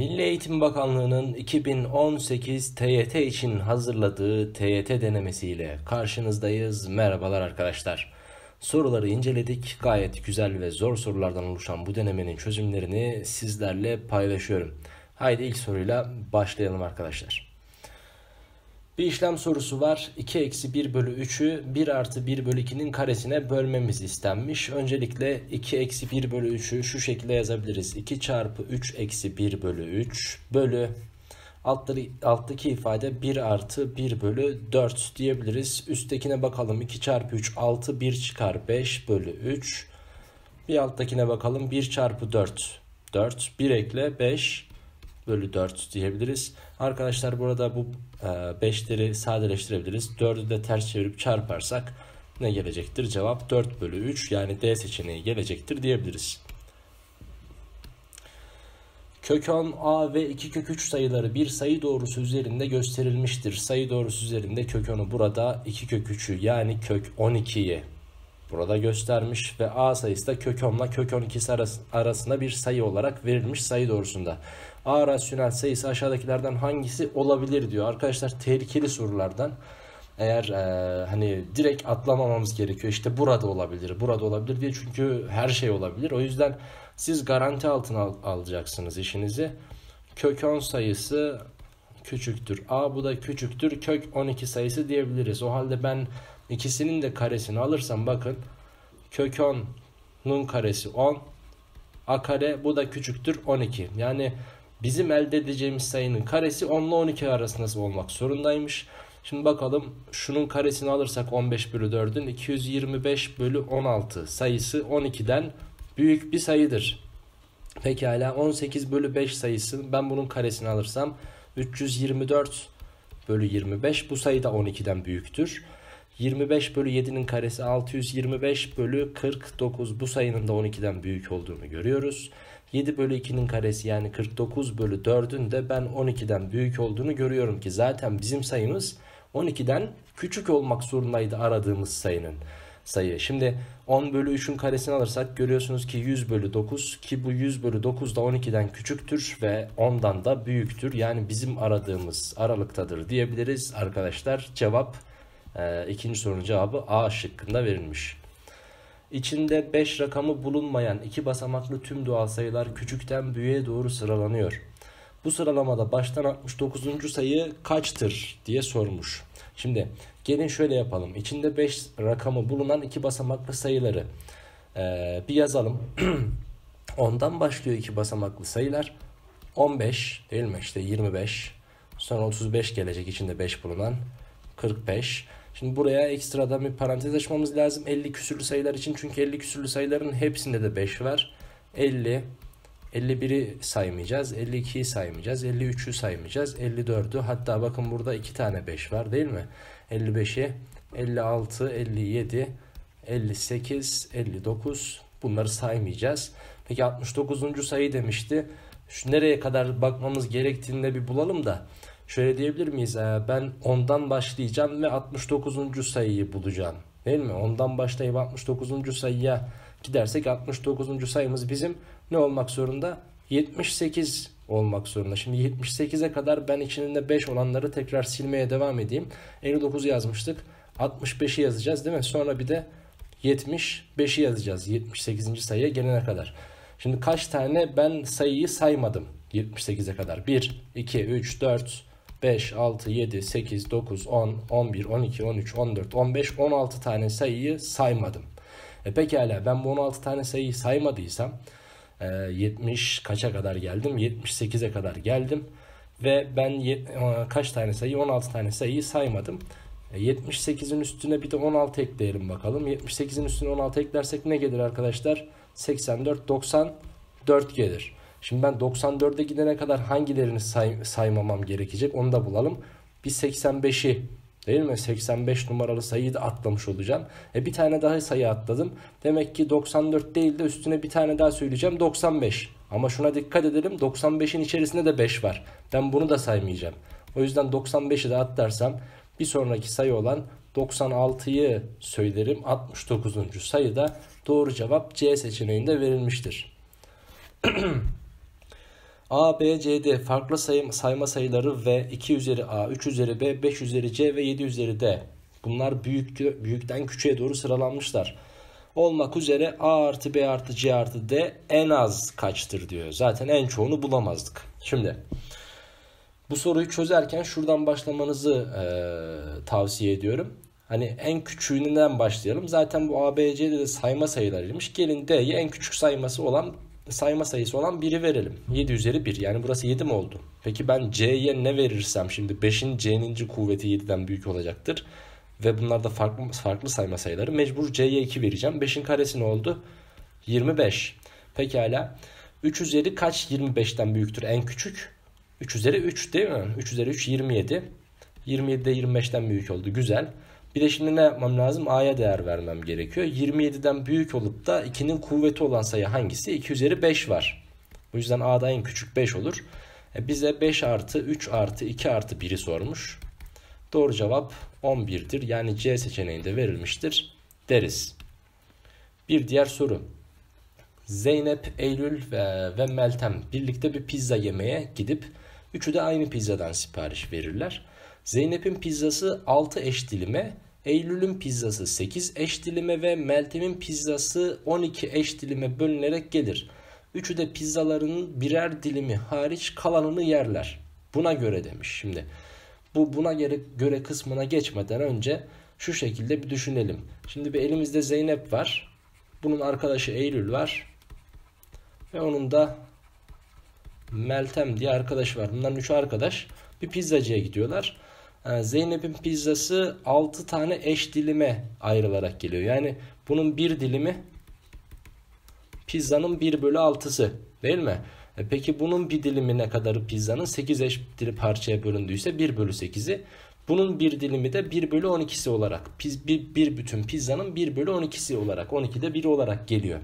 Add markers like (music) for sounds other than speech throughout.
Milli Eğitim Bakanlığı'nın 2018 TYT için hazırladığı TYT denemesiyle karşınızdayız. Merhabalar arkadaşlar. Soruları inceledik. Gayet güzel ve zor sorulardan oluşan bu denemenin çözümlerini sizlerle paylaşıyorum. Haydi ilk soruyla başlayalım arkadaşlar. Bir işlem sorusu var. 2 eksi 1 bölü 3'ü 1 artı 1 bölü 2'nin karesine bölmemiz istenmiş. Öncelikle 2 eksi 1 bölü 3'ü şu şekilde yazabiliriz. 2 çarpı 3 eksi 1 bölü 3 bölü alttaki ifade 1 artı 1 bölü 4 diyebiliriz. Üsttekine bakalım 2 çarpı 3 6 1 çıkar 5 bölü 3. Bir alttakine bakalım 1 çarpı 4 4 1 ekle 5 bölü 4 diyebiliriz. Arkadaşlar burada bu 5'leri ee, sadeleştirebiliriz. 4'ü de ters çevirip çarparsak ne gelecektir? Cevap 4 bölü 3 yani D seçeneği gelecektir diyebiliriz. Kök 10 A ve 2 kök 3 sayıları bir sayı doğrusu üzerinde gösterilmiştir. Sayı doğrusu üzerinde kök 10'u burada 2 kök 3'ü yani kök 12'yi burada göstermiş ve A sayısı da kök 10 ile kök 12 arasında bir sayı olarak verilmiş sayı doğrusunda. A rasyonel sayısı aşağıdakilerden hangisi olabilir diyor. Arkadaşlar tehlikeli sorulardan. Eğer e, hani direkt atlamamamız gerekiyor. İşte burada olabilir, burada olabilir diye. Çünkü her şey olabilir. O yüzden siz garanti altına al alacaksınız işinizi. Kök 10 sayısı küçüktür. A bu da küçüktür. Kök 12 sayısı diyebiliriz. O halde ben ikisinin de karesini alırsam bakın. Kök 10'un karesi 10. A kare bu da küçüktür 12. Yani bizim elde edeceğimiz sayının karesi 10 ile 12 arasında olmak zorundaymış. Şimdi bakalım şunun karesini alırsak 15 bölü 4'ün 225 bölü 16 sayısı 12'den büyük bir sayıdır. Pekala 18 bölü 5 sayısı ben bunun karesini alırsam 324 bölü 25 bu sayı da 12'den büyüktür. 25 bölü 7'nin karesi 625 bölü 49 bu sayının da 12'den büyük olduğunu görüyoruz. 7 bölü 2'nin karesi yani 49 bölü 4'ün de ben 12'den büyük olduğunu görüyorum ki zaten bizim sayımız 12'den küçük olmak zorundaydı aradığımız sayının sayı. Şimdi 10 bölü 3'ün karesini alırsak görüyorsunuz ki 100 bölü 9 ki bu 100 bölü 9 da 12'den küçüktür ve 10'dan da büyüktür. Yani bizim aradığımız aralıktadır diyebiliriz arkadaşlar. Cevap e, ikinci sorunun cevabı A şıkkında verilmiş. İçinde 5 rakamı bulunmayan iki basamaklı tüm doğal sayılar küçükten büyüğe doğru sıralanıyor. Bu sıralamada baştan 69. sayı kaçtır diye sormuş. Şimdi gelin şöyle yapalım. İçinde 5 rakamı bulunan iki basamaklı sayıları ee, bir yazalım. (clears throat) Ondan başlıyor iki basamaklı sayılar. 15 değil mi? İşte 25. Sonra 35 gelecek içinde 5 bulunan. 45. Şimdi buraya ekstradan bir parantez açmamız lazım 50 küsürlü sayılar için. Çünkü 50 küsürlü sayıların hepsinde de 5 var. 50, 51'i saymayacağız, 52'yi saymayacağız, 53'ü saymayacağız, 54'ü hatta bakın burada 2 tane 5 var değil mi? 55'i, 56, 57, 58, 59 bunları saymayacağız. Peki 69. sayı demişti. Şu nereye kadar bakmamız gerektiğini de bir bulalım da şöyle diyebilir miyiz? Ee, ben ondan başlayacağım ve 69. sayıyı bulacağım. Değil mi? Ondan başlayıp 69. sayıya gidersek 69. sayımız bizim ne olmak zorunda? 78 olmak zorunda. Şimdi 78'e kadar ben içinde 5 olanları tekrar silmeye devam edeyim. 59 yazmıştık. 65'i yazacağız değil mi? Sonra bir de 75'i yazacağız 78. sayıya gelene kadar. Şimdi kaç tane ben sayıyı saymadım 78'e kadar? 1, 2, 3, 4, 5, 6, 7, 8, 9, 10, 11, 12, 13, 14, 15, 16 tane sayıyı saymadım. E pekala ben bu 16 tane sayıyı saymadıysam 70 e, kaça kadar geldim? 78'e kadar geldim. Ve ben e, kaç tane sayı? 16 tane sayıyı saymadım. 78'in e, üstüne bir de 16 ekleyelim bakalım. 78'in üstüne 16 eklersek ne gelir arkadaşlar? 84, 94 gelir. Şimdi ben 94'e gidene kadar hangilerini say saymamam gerekecek onu da bulalım. Bir 85'i değil mi? 85 numaralı sayıyı da atlamış olacağım. E bir tane daha sayı atladım. Demek ki 94 değil de üstüne bir tane daha söyleyeceğim 95. Ama şuna dikkat edelim 95'in içerisinde de 5 var. Ben bunu da saymayacağım. O yüzden 95'i de atlarsam bir sonraki sayı olan 96'yı söylerim. 69. sayıda doğru cevap C seçeneğinde verilmiştir. (clears throat) A, B, C, D farklı sayım, sayma sayıları ve 2 üzeri A, 3 üzeri B, 5 üzeri C ve 7 üzeri D. Bunlar büyük, büyükten küçüğe doğru sıralanmışlar. Olmak üzere A artı B artı C artı D en az kaçtır diyor. Zaten en çoğunu bulamazdık. Şimdi bu soruyu çözerken şuradan başlamanızı e, tavsiye ediyorum. Hani en küçüğünden başlayalım. Zaten bu A, B, ABC'de de sayma sayılarıymış. Gelin D'yi en küçük sayması olan sayma sayısı olan 1'i verelim. 7 üzeri 1 yani burası 7 mi oldu? Peki ben c'ye ne verirsem şimdi 5'in c'nin kuvveti 7'den büyük olacaktır. Ve bunlar da farklı, farklı sayma sayıları. Mecbur c'ye 2 vereceğim. 5'in karesi ne oldu? 25. Pekala. 3 üzeri kaç 25'ten büyüktür? En küçük 3 üzeri 3 değil mi? 3 üzeri 3 27. 27 de 25'ten büyük oldu. Güzel. Bir de şimdi ne yapmam lazım? A'ya değer vermem gerekiyor. 27'den büyük olup da 2'nin kuvveti olan sayı hangisi? 2 üzeri 5 var. Bu yüzden A'da en küçük 5 olur. E bize 5 artı 3 artı 2 artı 1'i sormuş. Doğru cevap 11'dir. Yani C seçeneğinde verilmiştir deriz. Bir diğer soru. Zeynep, Eylül ve, ve Meltem birlikte bir pizza yemeye gidip üçü de aynı pizzadan sipariş verirler. Zeynep'in pizzası 6 eş dilime, Eylül'ün pizzası 8 eş dilime ve Meltem'in pizzası 12 eş dilime bölünerek gelir. Üçü de pizzalarının birer dilimi hariç kalanını yerler. Buna göre demiş şimdi. Bu buna göre, kısmına geçmeden önce şu şekilde bir düşünelim. Şimdi bir elimizde Zeynep var. Bunun arkadaşı Eylül var. Ve onun da Meltem diye arkadaş var. Bunların üçü arkadaş. Bir pizzacıya gidiyorlar. Ee, Zeynep'in pizzası 6 tane eş dilime ayrılarak geliyor. Yani bunun bir dilimi pizzanın 1 bölü 6'sı değil mi? E peki bunun bir dilimi ne kadarı pizzanın? 8 eş dili parçaya bölündüyse 1 bölü 8'i. Bunun bir dilimi de 1 bölü 12'si olarak. Piz, bir, bir bütün pizzanın 1 bölü 12'si olarak. 12'de 1 olarak geliyor.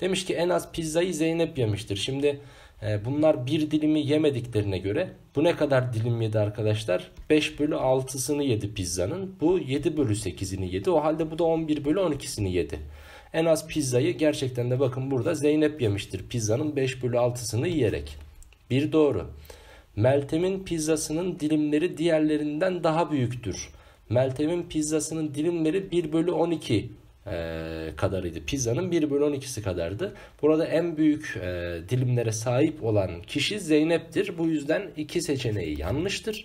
Demiş ki en az pizzayı Zeynep yemiştir. Şimdi ee, bunlar bir dilimi yemediklerine göre bu ne kadar dilim yedi arkadaşlar? 5 bölü 6'sını yedi pizzanın. Bu 7 bölü 8'ini yedi. O halde bu da 11 bölü 12'sini yedi. En az pizzayı gerçekten de bakın burada Zeynep yemiştir pizzanın 5 bölü 6'sını yiyerek. Bir doğru. Meltem'in pizzasının dilimleri diğerlerinden daha büyüktür. Meltem'in pizzasının dilimleri 1 bölü 12 e, kadarıydı. Pizza'nın 1 bölü 12'si kadardı. Burada en büyük e, dilimlere sahip olan kişi Zeynep'tir. Bu yüzden iki seçeneği yanlıştır.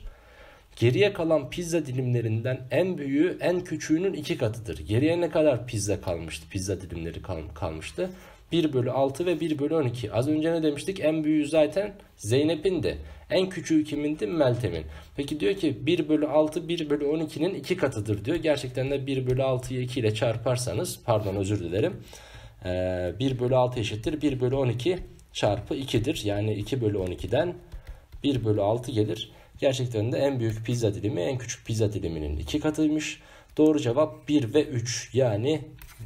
Geriye kalan pizza dilimlerinden en büyüğü en küçüğünün iki katıdır. Geriye ne kadar pizza kalmıştı? Pizza dilimleri kal kalmıştı. 1 bölü 6 ve 1 bölü 12. Az önce ne demiştik? En büyüğü zaten Zeynep'indi. En küçüğü kimindi? Meltem'in. Peki diyor ki 1 bölü 6 1 bölü 12'nin 2 katıdır diyor. Gerçekten de 1 bölü 6'yı 2 ile çarparsanız pardon özür dilerim. 1 ee, bölü 6 eşittir 1 bölü 12 çarpı 2'dir. Yani 2 bölü 12'den 1 bölü 6 gelir. Gerçekten de en büyük pizza dilimi en küçük pizza diliminin 2 katıymış. Doğru cevap 1 ve 3 yani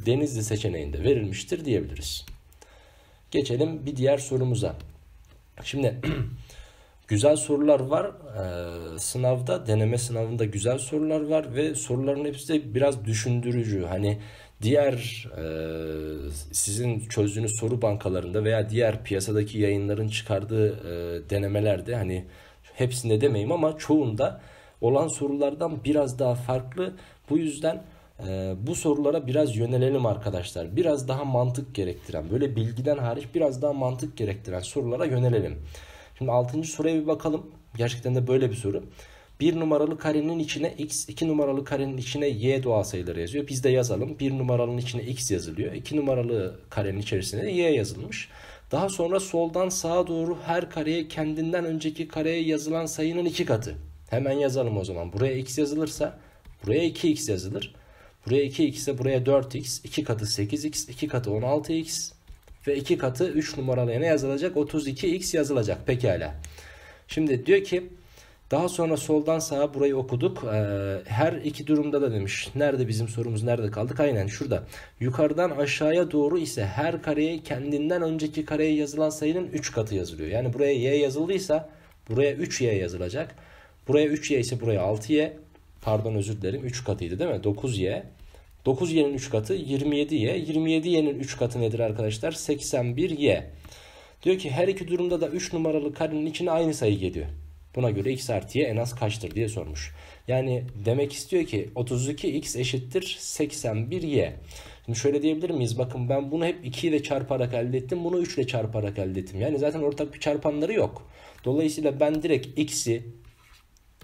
Denizli seçeneğinde verilmiştir diyebiliriz. Geçelim bir diğer sorumuza. Şimdi (clears throat) güzel sorular var ee, sınavda deneme sınavında güzel sorular var ve soruların hepsi de biraz düşündürücü. Hani diğer e, sizin çözdüğünüz soru bankalarında veya diğer piyasadaki yayınların çıkardığı e, denemelerde hani hepsinde demeyeyim ama çoğunda olan sorulardan biraz daha farklı. Bu yüzden e, bu sorulara biraz yönelelim arkadaşlar. Biraz daha mantık gerektiren böyle bilgiden hariç biraz daha mantık gerektiren sorulara yönelelim. Şimdi 6. soruya bir bakalım. Gerçekten de böyle bir soru. 1 numaralı karenin içine x, 2 numaralı karenin içine y doğal sayıları yazıyor. Biz de yazalım. 1 numaralının içine x yazılıyor. 2 numaralı karenin içerisine y yazılmış. Daha sonra soldan sağa doğru her kareye kendinden önceki kareye yazılan sayının 2 katı. Hemen yazalım o zaman. Buraya x yazılırsa buraya 2x yazılır. Buraya 2x ise buraya 4x. 2 katı 8x. 2 katı 16x. Ve 2 katı 3 numaralıya ne yazılacak. 32x yazılacak. Pekala. Şimdi diyor ki daha sonra soldan sağa burayı okuduk. Ee, her iki durumda da demiş. Nerede bizim sorumuz nerede kaldık? Aynen şurada. Yukarıdan aşağıya doğru ise her kareye kendinden önceki kareye yazılan sayının 3 katı yazılıyor. Yani buraya y yazıldıysa buraya 3y yazılacak. Buraya 3y ise buraya 6y. Pardon özür dilerim 3 katıydı değil mi? 9y. 9 y'nin 3 katı 27 y. 27 y'nin 3 katı nedir arkadaşlar? 81 y. Diyor ki her iki durumda da 3 numaralı karenin içine aynı sayı geliyor. Buna göre x artı y en az kaçtır diye sormuş. Yani demek istiyor ki 32x eşittir 81y. Şimdi şöyle diyebilir miyiz? Bakın ben bunu hep 2 ile çarparak elde ettim. Bunu 3 ile çarparak elde ettim. Yani zaten ortak bir çarpanları yok. Dolayısıyla ben direkt x'i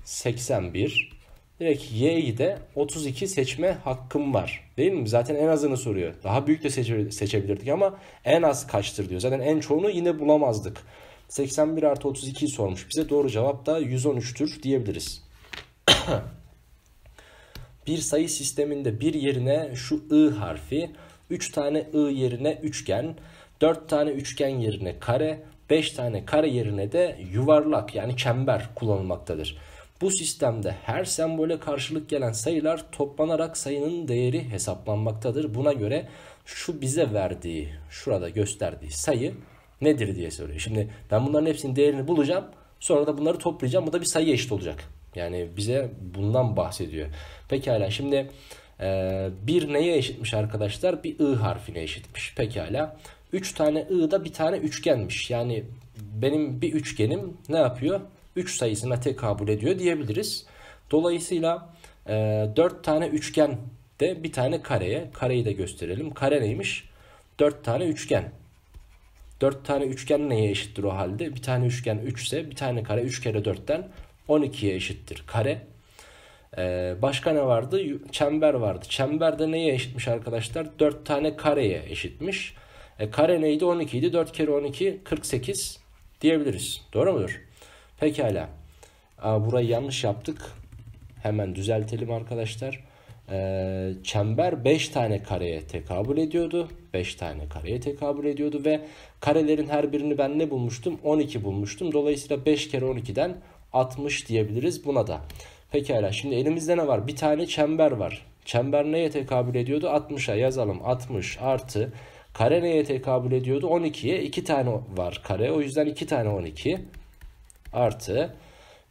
81 Direkt Y'yi de 32 seçme hakkım var. Değil mi? Zaten en azını soruyor. Daha büyük de seçebilirdik ama en az kaçtır diyor. Zaten en çoğunu yine bulamazdık. 81 artı 32'yi sormuş bize. Doğru cevap da 113'tür diyebiliriz. (clears throat) bir sayı sisteminde bir yerine şu I harfi, 3 tane I yerine üçgen, 4 tane üçgen yerine kare, 5 tane kare yerine de yuvarlak yani çember kullanılmaktadır. Bu sistemde her sembole karşılık gelen sayılar toplanarak sayının değeri hesaplanmaktadır. Buna göre şu bize verdiği, şurada gösterdiği sayı nedir diye soruyor. Şimdi ben bunların hepsinin değerini bulacağım. Sonra da bunları toplayacağım. Bu da bir sayı eşit olacak. Yani bize bundan bahsediyor. Pekala şimdi e, bir neye eşitmiş arkadaşlar? Bir I harfine eşitmiş. Pekala. 3 tane I da bir tane üçgenmiş. Yani benim bir üçgenim ne yapıyor? 3 sayısına tekabül ediyor diyebiliriz. Dolayısıyla e, 4 tane üçgen de bir tane kareye. Kareyi de gösterelim. Kare neymiş? 4 tane üçgen. 4 tane üçgen neye eşittir o halde? Bir tane üçgen 3 ise bir tane kare 3 kere 4'ten 12'ye eşittir kare. E, başka ne vardı? Çember vardı. Çember de neye eşitmiş arkadaşlar? 4 tane kareye eşitmiş. E, kare neydi? 12 idi. 4 kere 12 48 diyebiliriz. Doğru mudur? Pekala. Aa, burayı yanlış yaptık. Hemen düzeltelim arkadaşlar. Ee, çember 5 tane kareye tekabül ediyordu. 5 tane kareye tekabül ediyordu ve karelerin her birini ben ne bulmuştum? 12 bulmuştum. Dolayısıyla 5 kere 12'den 60 diyebiliriz buna da. Pekala şimdi elimizde ne var? Bir tane çember var. Çember neye tekabül ediyordu? 60'a yazalım. 60 artı kare neye tekabül ediyordu? 12'ye 2 tane var kare. O yüzden 2 tane 12 artı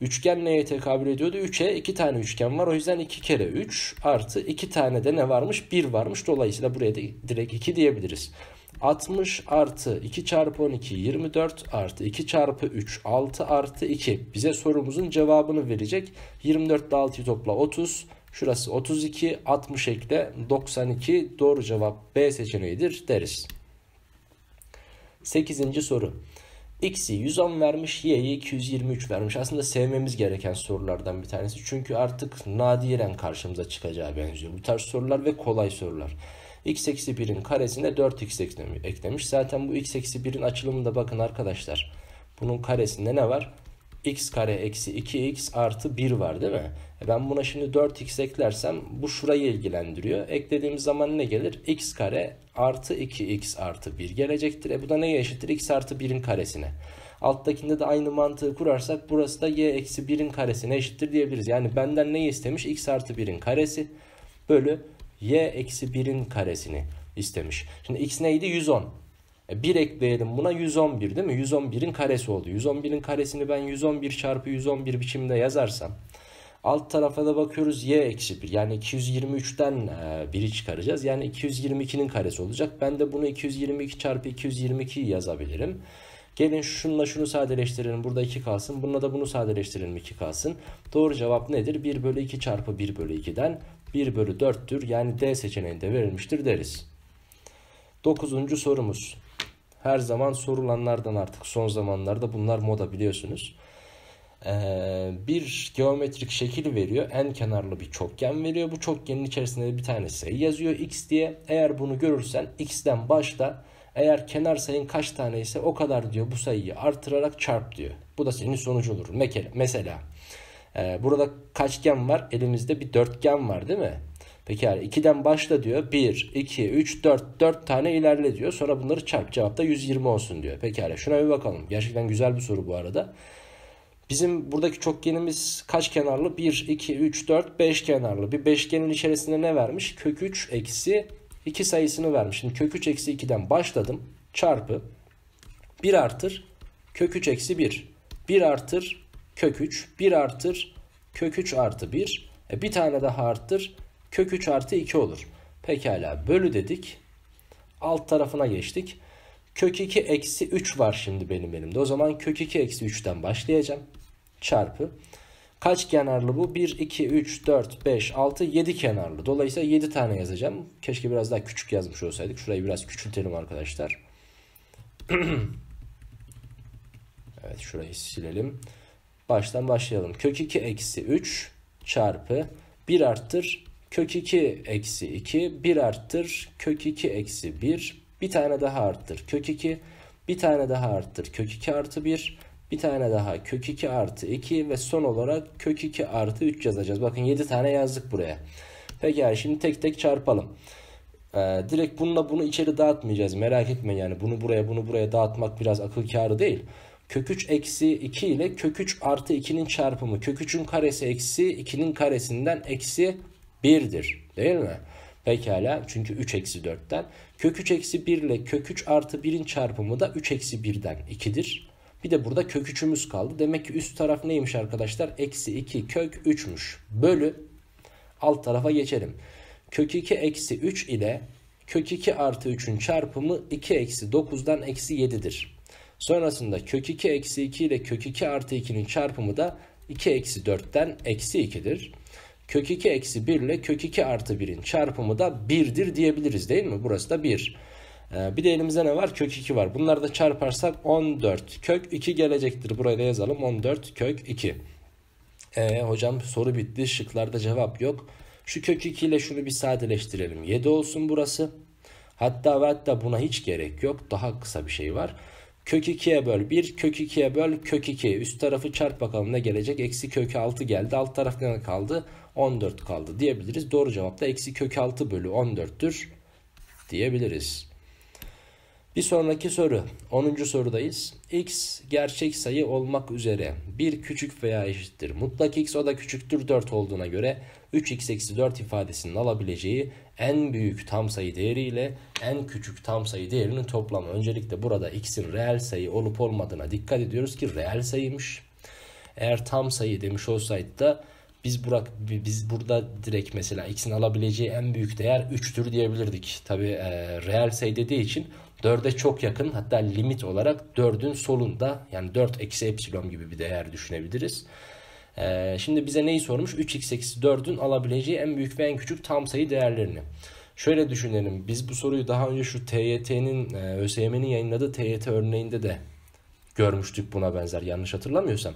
üçgen neye tekabül ediyordu? 3'e 2 tane üçgen var. O yüzden 2 kere 3 artı 2 tane de ne varmış? 1 varmış. Dolayısıyla buraya da direkt 2 diyebiliriz. 60 artı 2 çarpı 12 24 artı 2 çarpı 3 6 artı 2 bize sorumuzun cevabını verecek. 24 ile 6'yı topla 30. Şurası 32 60 ekle 92 doğru cevap B seçeneğidir deriz. 8. soru. X'i 110 vermiş, Y'yi 223 vermiş. Aslında sevmemiz gereken sorulardan bir tanesi. Çünkü artık nadiren karşımıza çıkacağı benziyor. Bu tarz sorular ve kolay sorular. X eksi 1'in karesine 4 X eklemiş. Zaten bu X eksi 1'in açılımında bakın arkadaşlar. Bunun karesinde ne var? x kare eksi 2x artı 1 var değil mi? E ben buna şimdi 4x eklersem bu şurayı ilgilendiriyor. Eklediğimiz zaman ne gelir? x kare artı 2x artı 1 gelecektir. E bu da neye eşittir? x artı 1'in karesine. Alttakinde de aynı mantığı kurarsak burası da y eksi 1'in karesine eşittir diyebiliriz. Yani benden neyi istemiş? x artı 1'in karesi bölü y eksi 1'in karesini istemiş. Şimdi x neydi? 110. E 1 ekleyelim buna 111 değil mi? 111'in karesi oldu. 111'in karesini ben 111 çarpı 111 biçimde yazarsam alt tarafa da bakıyoruz y eksi 1 yani 223'ten 1'i e, çıkaracağız. Yani 222'nin karesi olacak. Ben de bunu 222 çarpı 222 yazabilirim. Gelin şununla şunu sadeleştirelim. Burada 2 kalsın. Bununla da bunu sadeleştirelim 2 kalsın. Doğru cevap nedir? 1 bölü 2 çarpı 1 bölü 2'den 1 bölü 4'tür. Yani D seçeneğinde verilmiştir deriz. Dokuzuncu sorumuz her zaman sorulanlardan artık son zamanlarda bunlar moda biliyorsunuz. Ee, bir geometrik şekil veriyor. En kenarlı bir çokgen veriyor. Bu çokgenin içerisinde bir tane sayı yazıyor x diye. Eğer bunu görürsen x'den başla. Eğer kenar sayın kaç tane ise o kadar diyor bu sayıyı artırarak çarp diyor. Bu da senin sonucu olur. Mesela, mesela e, burada kaçgen var? Elimizde bir dörtgen var değil mi? Pekala 2'den başla diyor. 1, 2, 3, 4. 4 tane ilerle diyor. Sonra bunları çarp. Cevap da 120 olsun diyor. Pekala şuna bir bakalım. Gerçekten güzel bir soru bu arada. Bizim buradaki çokgenimiz kaç kenarlı? 1, 2, 3, 4, 5 kenarlı. Bir beşgenin içerisinde ne vermiş? Kök 3 eksi 2 sayısını vermiş. Şimdi kök 3 eksi 2'den başladım. Çarpı 1 artır kök 3 eksi 1. 1 artır kök 3. 1 artır kök 3 artı 1. E bir tane daha arttır kök 3 artı 2 olur. Pekala bölü dedik. Alt tarafına geçtik. Kök 2 eksi 3 var şimdi benim elimde. O zaman kök 2 eksi 3'ten başlayacağım. Çarpı. Kaç kenarlı bu? 1, 2, 3, 4, 5, 6, 7 kenarlı. Dolayısıyla 7 tane yazacağım. Keşke biraz daha küçük yazmış olsaydık. Şurayı biraz küçültelim arkadaşlar. (clears throat) evet şurayı silelim. Baştan başlayalım. Kök 2 eksi 3 çarpı 1 arttır Kök 2 eksi 2 1 arttır. Kök 2 eksi 1 bir tane daha arttır. Kök 2 bir tane daha arttır. Kök 2 artı 1 bir tane daha kök 2 artı 2 ve son olarak kök 2 artı 3 yazacağız. Bakın 7 tane yazdık buraya. Peki yani şimdi tek tek çarpalım. Ee, direkt bununla bunu içeri dağıtmayacağız. Merak etme yani bunu buraya bunu buraya dağıtmak biraz akıl kârı değil. Kök 3 eksi 2 ile kök 3 artı 2'nin çarpımı. Kök 3'ün karesi eksi 2'nin karesinden eksi 1'dir değil mi? Pekala çünkü 3 eksi 4'ten. Kök 3 eksi 1 ile kök 3 artı 1'in çarpımı da 3 eksi 1'den 2'dir. Bir de burada kök 3'ümüz kaldı. Demek ki üst taraf neymiş arkadaşlar? Eksi 2 kök 3'müş. Bölü alt tarafa geçelim. Kök 2 eksi 3 ile kök 2 artı 3'ün çarpımı 2 eksi 9'dan eksi 7'dir. Sonrasında kök 2 eksi 2 ile kök 2 artı 2'nin çarpımı da 2 eksi 4'ten eksi 2'dir kök 2 eksi 1 ile kök 2 artı 1'in çarpımı da 1'dir diyebiliriz değil mi? Burası da 1. Ee, bir de elimizde ne var? Kök 2 var. Bunları da çarparsak 14 kök 2 gelecektir. Buraya da yazalım 14 kök 2. Ee, hocam soru bitti. Şıklarda cevap yok. Şu kök 2 ile şunu bir sadeleştirelim. 7 olsun burası. Hatta ve hatta buna hiç gerek yok. Daha kısa bir şey var. Kök 2'ye böl 1, kök 2'ye böl kök 2. Üst tarafı çarp bakalım ne gelecek? Eksi kök 6 geldi. Alt taraf ne kaldı? 14 kaldı diyebiliriz. Doğru cevap da eksi kök 6 bölü 14'tür diyebiliriz. Bir sonraki soru 10. sorudayız. X gerçek sayı olmak üzere bir küçük veya eşittir. Mutlak X o da küçüktür 4 olduğuna göre 3x eksi 4 ifadesinin alabileceği en büyük tam sayı değeriyle en küçük tam sayı değerinin toplamı. Öncelikle burada x'in reel sayı olup olmadığına dikkat ediyoruz ki reel sayıymış. Eğer tam sayı demiş olsaydı da biz burak biz burada direkt mesela x'in alabileceği en büyük değer 3'tür diyebilirdik. Tabi e, reel sayı dediği için 4'e çok yakın hatta limit olarak 4'ün solunda yani 4 eksi epsilon gibi bir değer düşünebiliriz. Ee, şimdi bize neyi sormuş? 3x 8, 4'ün alabileceği en büyük ve en küçük tam sayı değerlerini. Şöyle düşünelim. Biz bu soruyu daha önce şu TYT'nin, e, ÖSYM'nin yayınladığı TYT örneğinde de görmüştük buna benzer yanlış hatırlamıyorsam.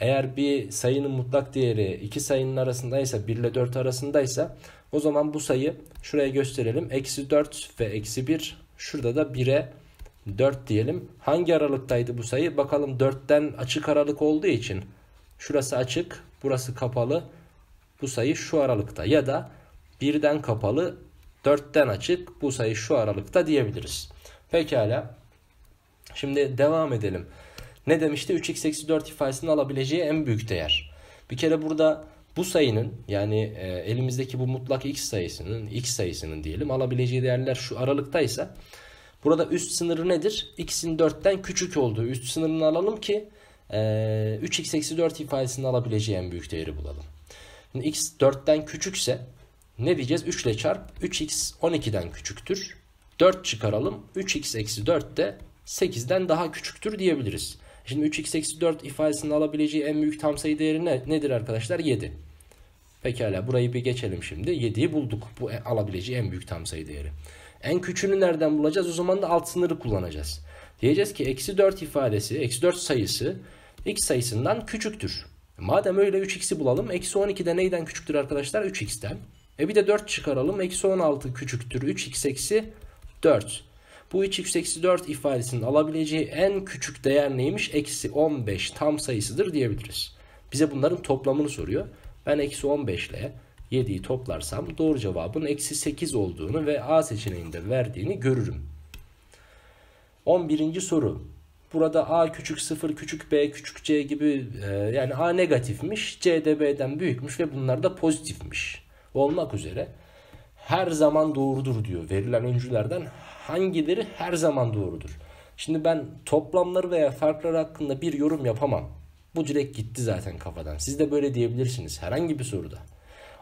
Eğer bir sayının mutlak değeri iki sayının arasındaysa 1 ile 4 arasındaysa o zaman bu sayı şuraya gösterelim. Eksi 4 ve eksi 1 şurada da 1'e 4 diyelim. Hangi aralıktaydı bu sayı? Bakalım 4'ten açık aralık olduğu için Şurası açık, burası kapalı. Bu sayı şu aralıkta ya da birden kapalı, dörtten açık. Bu sayı şu aralıkta diyebiliriz. Pekala. Şimdi devam edelim. Ne demişti? 3x eksi 4 ifadesini alabileceği en büyük değer. Bir kere burada bu sayının yani e, elimizdeki bu mutlak x sayısının x sayısının diyelim alabileceği değerler şu aralıktaysa burada üst sınırı nedir? x'in 4'ten küçük olduğu üst sınırını alalım ki e, ee, 3x eksi 4 ifadesinde alabileceği en büyük değeri bulalım. Şimdi x 4'ten küçükse ne diyeceğiz? 3 ile çarp 3x 12'den küçüktür. 4 çıkaralım 3x eksi 4 de 8'den daha küçüktür diyebiliriz. Şimdi 3x eksi 4 ifadesinde alabileceği en büyük tam sayı değeri ne, nedir arkadaşlar? 7. Pekala burayı bir geçelim şimdi. 7'yi bulduk. Bu e, alabileceği en büyük tam sayı değeri. En küçüğünü nereden bulacağız? O zaman da alt sınırı kullanacağız. Diyeceğiz ki eksi 4 ifadesi, eksi 4 sayısı x sayısından küçüktür. Madem öyle 3x'i bulalım. Eksi 12 de neyden küçüktür arkadaşlar? 3x'ten. E bir de 4 çıkaralım. Eksi 16 küçüktür. 3x eksi 4. Bu 3x eksi 4 ifadesinin alabileceği en küçük değer neymiş? Eksi 15 tam sayısıdır diyebiliriz. Bize bunların toplamını soruyor. Ben eksi 15 ile 7'yi toplarsam doğru cevabın eksi 8 olduğunu ve A seçeneğinde verdiğini görürüm. 11. soru. Burada A küçük 0 küçük B küçük C gibi e, yani A negatifmiş. C de B'den büyükmüş ve bunlar da pozitifmiş. Olmak üzere her zaman doğrudur diyor. Verilen öncülerden hangileri her zaman doğrudur? Şimdi ben toplamları veya farkları hakkında bir yorum yapamam. Bu direkt gitti zaten kafadan. Siz de böyle diyebilirsiniz herhangi bir soruda.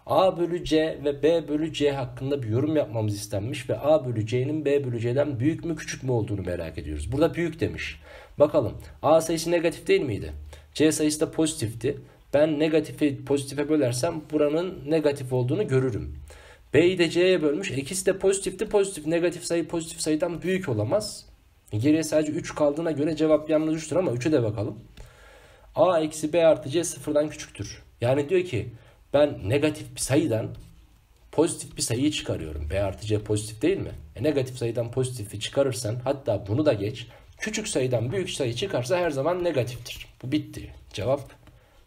A bölü C ve B bölü C hakkında bir yorum yapmamız istenmiş ve A bölü C'nin B bölü C'den büyük mü küçük mü olduğunu merak ediyoruz. Burada büyük demiş. Bakalım A sayısı negatif değil miydi? C sayısı da pozitifti. Ben negatifi pozitife bölersem buranın negatif olduğunu görürüm. B'yi de C'ye bölmüş. İkisi de pozitifti. Pozitif negatif sayı pozitif sayıdan büyük olamaz. Geriye sadece 3 kaldığına göre cevap yalnız 3'tür ama 3'e de bakalım. A eksi B artı C sıfırdan küçüktür. Yani diyor ki ben negatif bir sayıdan pozitif bir sayıyı çıkarıyorum. B artı C pozitif değil mi? E negatif sayıdan pozitifi çıkarırsan hatta bunu da geç. Küçük sayıdan büyük sayı çıkarsa her zaman negatiftir. Bu bitti. Cevap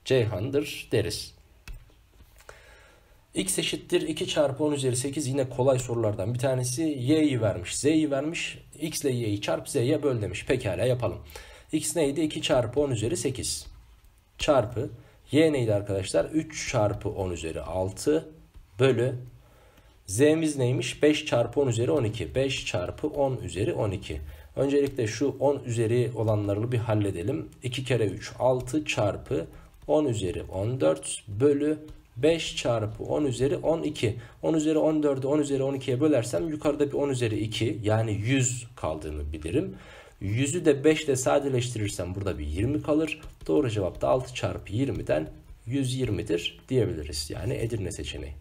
Ceyhan'dır deriz. X eşittir 2 çarpı 10 üzeri 8 yine kolay sorulardan bir tanesi. Y'yi vermiş, Z'yi vermiş. X ile Y'yi çarp Z'ye böl demiş. Pekala yapalım. X neydi? 2 çarpı 10 üzeri 8 çarpı Y neydi arkadaşlar? 3 çarpı 10 üzeri 6 bölü Z'miz neymiş? 5 çarpı 10 üzeri 12. 5 çarpı 10 üzeri 12. Öncelikle şu 10 üzeri olanları bir halledelim. 2 kere 3 6 çarpı 10 üzeri 14 bölü 5 çarpı 10 üzeri 12. 10 üzeri 14'ü 10 üzeri 12'ye bölersem yukarıda bir 10 üzeri 2 yani 100 kaldığını bilirim. 100'ü de 5 ile sadeleştirirsem burada bir 20 kalır. Doğru cevap da 6 çarpı 20'den 120'dir diyebiliriz. Yani Edirne seçeneği.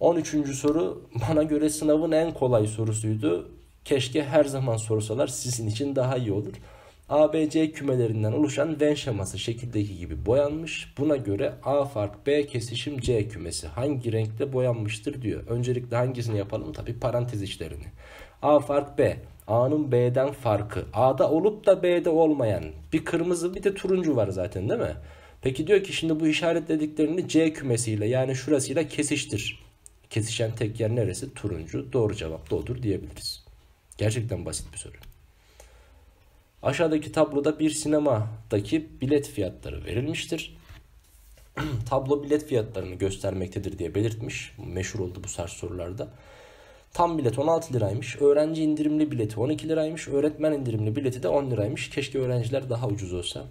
13. soru (laughs) bana göre sınavın en kolay sorusuydu. Keşke her zaman sorsalar sizin için daha iyi olur. ABC kümelerinden oluşan Venn şeması şekildeki gibi boyanmış. Buna göre A fark B kesişim C kümesi hangi renkte boyanmıştır diyor. Öncelikle hangisini yapalım? Tabi parantez işlerini. A fark B A'nın B'den farkı. A'da olup da B'de olmayan. Bir kırmızı bir de turuncu var zaten değil mi? Peki diyor ki şimdi bu işaretlediklerini C kümesiyle yani şurasıyla kesiştir. Kesişen tek yer neresi? Turuncu. Doğru cevap da odur diyebiliriz. Gerçekten basit bir soru. Aşağıdaki tabloda bir sinemadaki bilet fiyatları verilmiştir. (clears throat) Tablo bilet fiyatlarını göstermektedir diye belirtmiş. Meşhur oldu bu tarz sorularda. Tam bilet 16 liraymış. Öğrenci indirimli bileti 12 liraymış. Öğretmen indirimli bileti de 10 liraymış. Keşke öğrenciler daha ucuz olsa.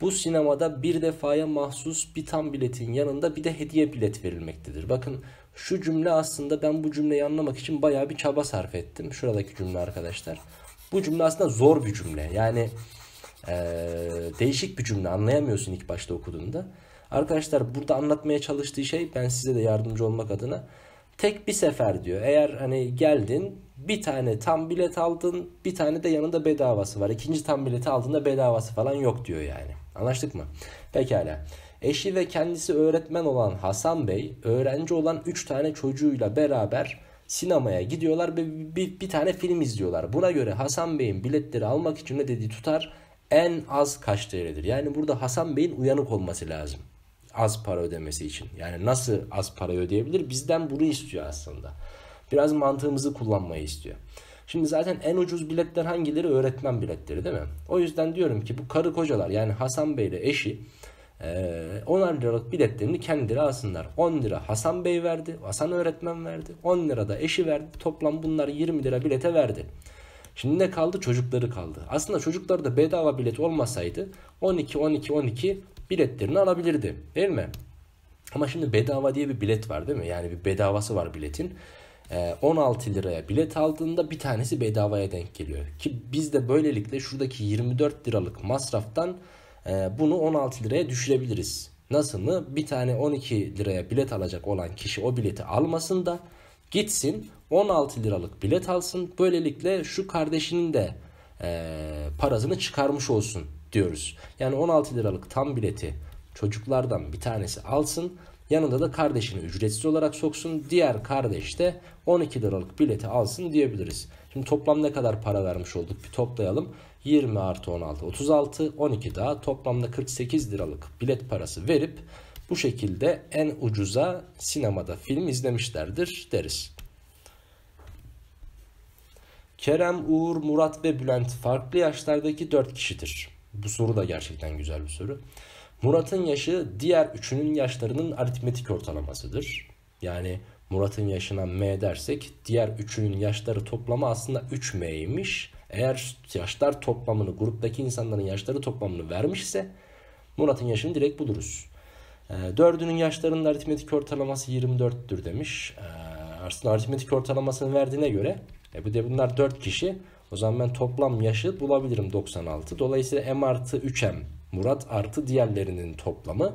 Bu sinemada bir defaya mahsus bir tam biletin yanında bir de hediye bilet verilmektedir. Bakın şu cümle aslında ben bu cümleyi anlamak için bayağı bir çaba sarf ettim. Şuradaki cümle arkadaşlar. Bu cümle aslında zor bir cümle. Yani e, değişik bir cümle anlayamıyorsun ilk başta okuduğunda. Arkadaşlar burada anlatmaya çalıştığı şey ben size de yardımcı olmak adına Tek bir sefer diyor. Eğer hani geldin bir tane tam bilet aldın bir tane de yanında bedavası var. İkinci tam bileti aldığında bedavası falan yok diyor yani. Anlaştık mı? Pekala. Eşi ve kendisi öğretmen olan Hasan Bey öğrenci olan 3 tane çocuğuyla beraber sinemaya gidiyorlar ve bir, bir, bir tane film izliyorlar. Buna göre Hasan Bey'in biletleri almak için ne dediği tutar en az kaç değeridir? Yani burada Hasan Bey'in uyanık olması lazım az para ödemesi için. Yani nasıl az para ödeyebilir? Bizden bunu istiyor aslında. Biraz mantığımızı kullanmayı istiyor. Şimdi zaten en ucuz biletler hangileri? Öğretmen biletleri değil mi? O yüzden diyorum ki bu karı kocalar yani Hasan Bey ile eşi 10 liralık biletlerini kendileri alsınlar. 10 lira Hasan Bey verdi, Hasan öğretmen verdi. 10 lira da eşi verdi. Toplam bunlar 20 lira bilete verdi. Şimdi ne kaldı? Çocukları kaldı. Aslında çocukları da bedava bilet olmasaydı 12 12 12 biletlerini alabilirdi değil mi? Ama şimdi bedava diye bir bilet var değil mi? Yani bir bedavası var biletin. 16 ee, liraya bilet aldığında bir tanesi bedavaya denk geliyor. Ki biz de böylelikle şuradaki 24 liralık masraftan e, bunu 16 liraya düşürebiliriz. Nasıl mı? Bir tane 12 liraya bilet alacak olan kişi o bileti almasın da gitsin 16 liralık bilet alsın. Böylelikle şu kardeşinin de e, parasını çıkarmış olsun diyoruz. Yani 16 liralık tam bileti çocuklardan bir tanesi alsın. Yanında da kardeşini ücretsiz olarak soksun. Diğer kardeş de 12 liralık bileti alsın diyebiliriz. Şimdi toplam ne kadar para vermiş olduk bir toplayalım. 20 artı 16 36 12 daha toplamda 48 liralık bilet parası verip bu şekilde en ucuza sinemada film izlemişlerdir deriz. Kerem, Uğur, Murat ve Bülent farklı yaşlardaki 4 kişidir. Bu soru da gerçekten güzel bir soru. Murat'ın yaşı diğer üçünün yaşlarının aritmetik ortalamasıdır. Yani Murat'ın yaşına M dersek diğer üçünün yaşları toplamı aslında 3M'ymiş. Eğer yaşlar toplamını gruptaki insanların yaşları toplamını vermişse Murat'ın yaşını direkt buluruz. Ee, dördünün yaşlarının aritmetik ortalaması 24'tür demiş. Ee, aslında aritmetik ortalamasını verdiğine göre e, bu de bunlar 4 kişi o zaman ben toplam yaşı bulabilirim 96. Dolayısıyla m artı 3m Murat artı diğerlerinin toplamı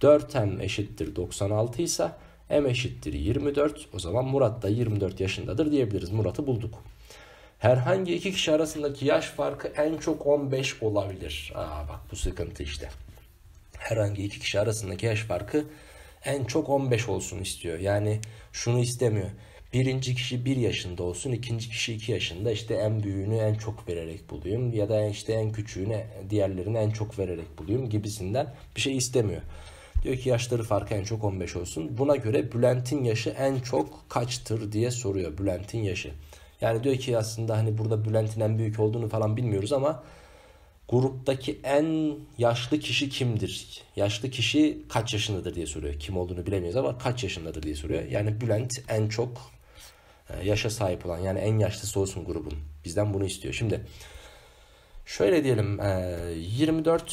4m eşittir 96 ise m eşittir 24. O zaman Murat da 24 yaşındadır diyebiliriz. Murat'ı bulduk. Herhangi iki kişi arasındaki yaş farkı en çok 15 olabilir. Aa bak bu sıkıntı işte. Herhangi iki kişi arasındaki yaş farkı en çok 15 olsun istiyor. Yani şunu istemiyor birinci kişi bir yaşında olsun, ikinci kişi iki yaşında işte en büyüğünü en çok vererek bulayım ya da işte en küçüğünü diğerlerine en çok vererek bulayım gibisinden bir şey istemiyor. Diyor ki yaşları farkı en çok 15 olsun. Buna göre Bülent'in yaşı en çok kaçtır diye soruyor Bülent'in yaşı. Yani diyor ki aslında hani burada Bülent'in en büyük olduğunu falan bilmiyoruz ama gruptaki en yaşlı kişi kimdir? Yaşlı kişi kaç yaşındadır diye soruyor. Kim olduğunu bilemiyoruz ama kaç yaşındadır diye soruyor. Yani Bülent en çok e, yaşa sahip olan yani en yaşlısı olsun grubun. Bizden bunu istiyor. Şimdi şöyle diyelim 24 e,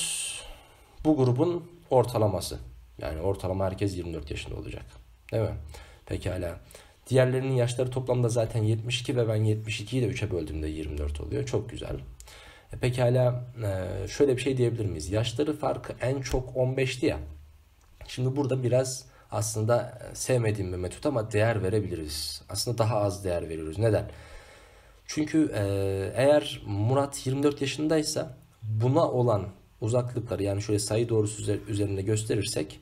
bu grubun ortalaması. Yani ortalama herkes 24 yaşında olacak. Değil mi? Pekala. Diğerlerinin yaşları toplamda zaten 72 ve ben 72'yi de 3'e böldüğümde 24 oluyor. Çok güzel. E pekala e, şöyle bir şey diyebilir miyiz? Yaşları farkı en çok 15'ti ya. Şimdi burada biraz aslında e, sevmediğim bir metot ama değer verebiliriz. Aslında daha az değer veriyoruz. Neden? Çünkü e, eğer Murat 24 yaşındaysa buna olan uzaklıkları yani şöyle sayı doğrusu üzerinde gösterirsek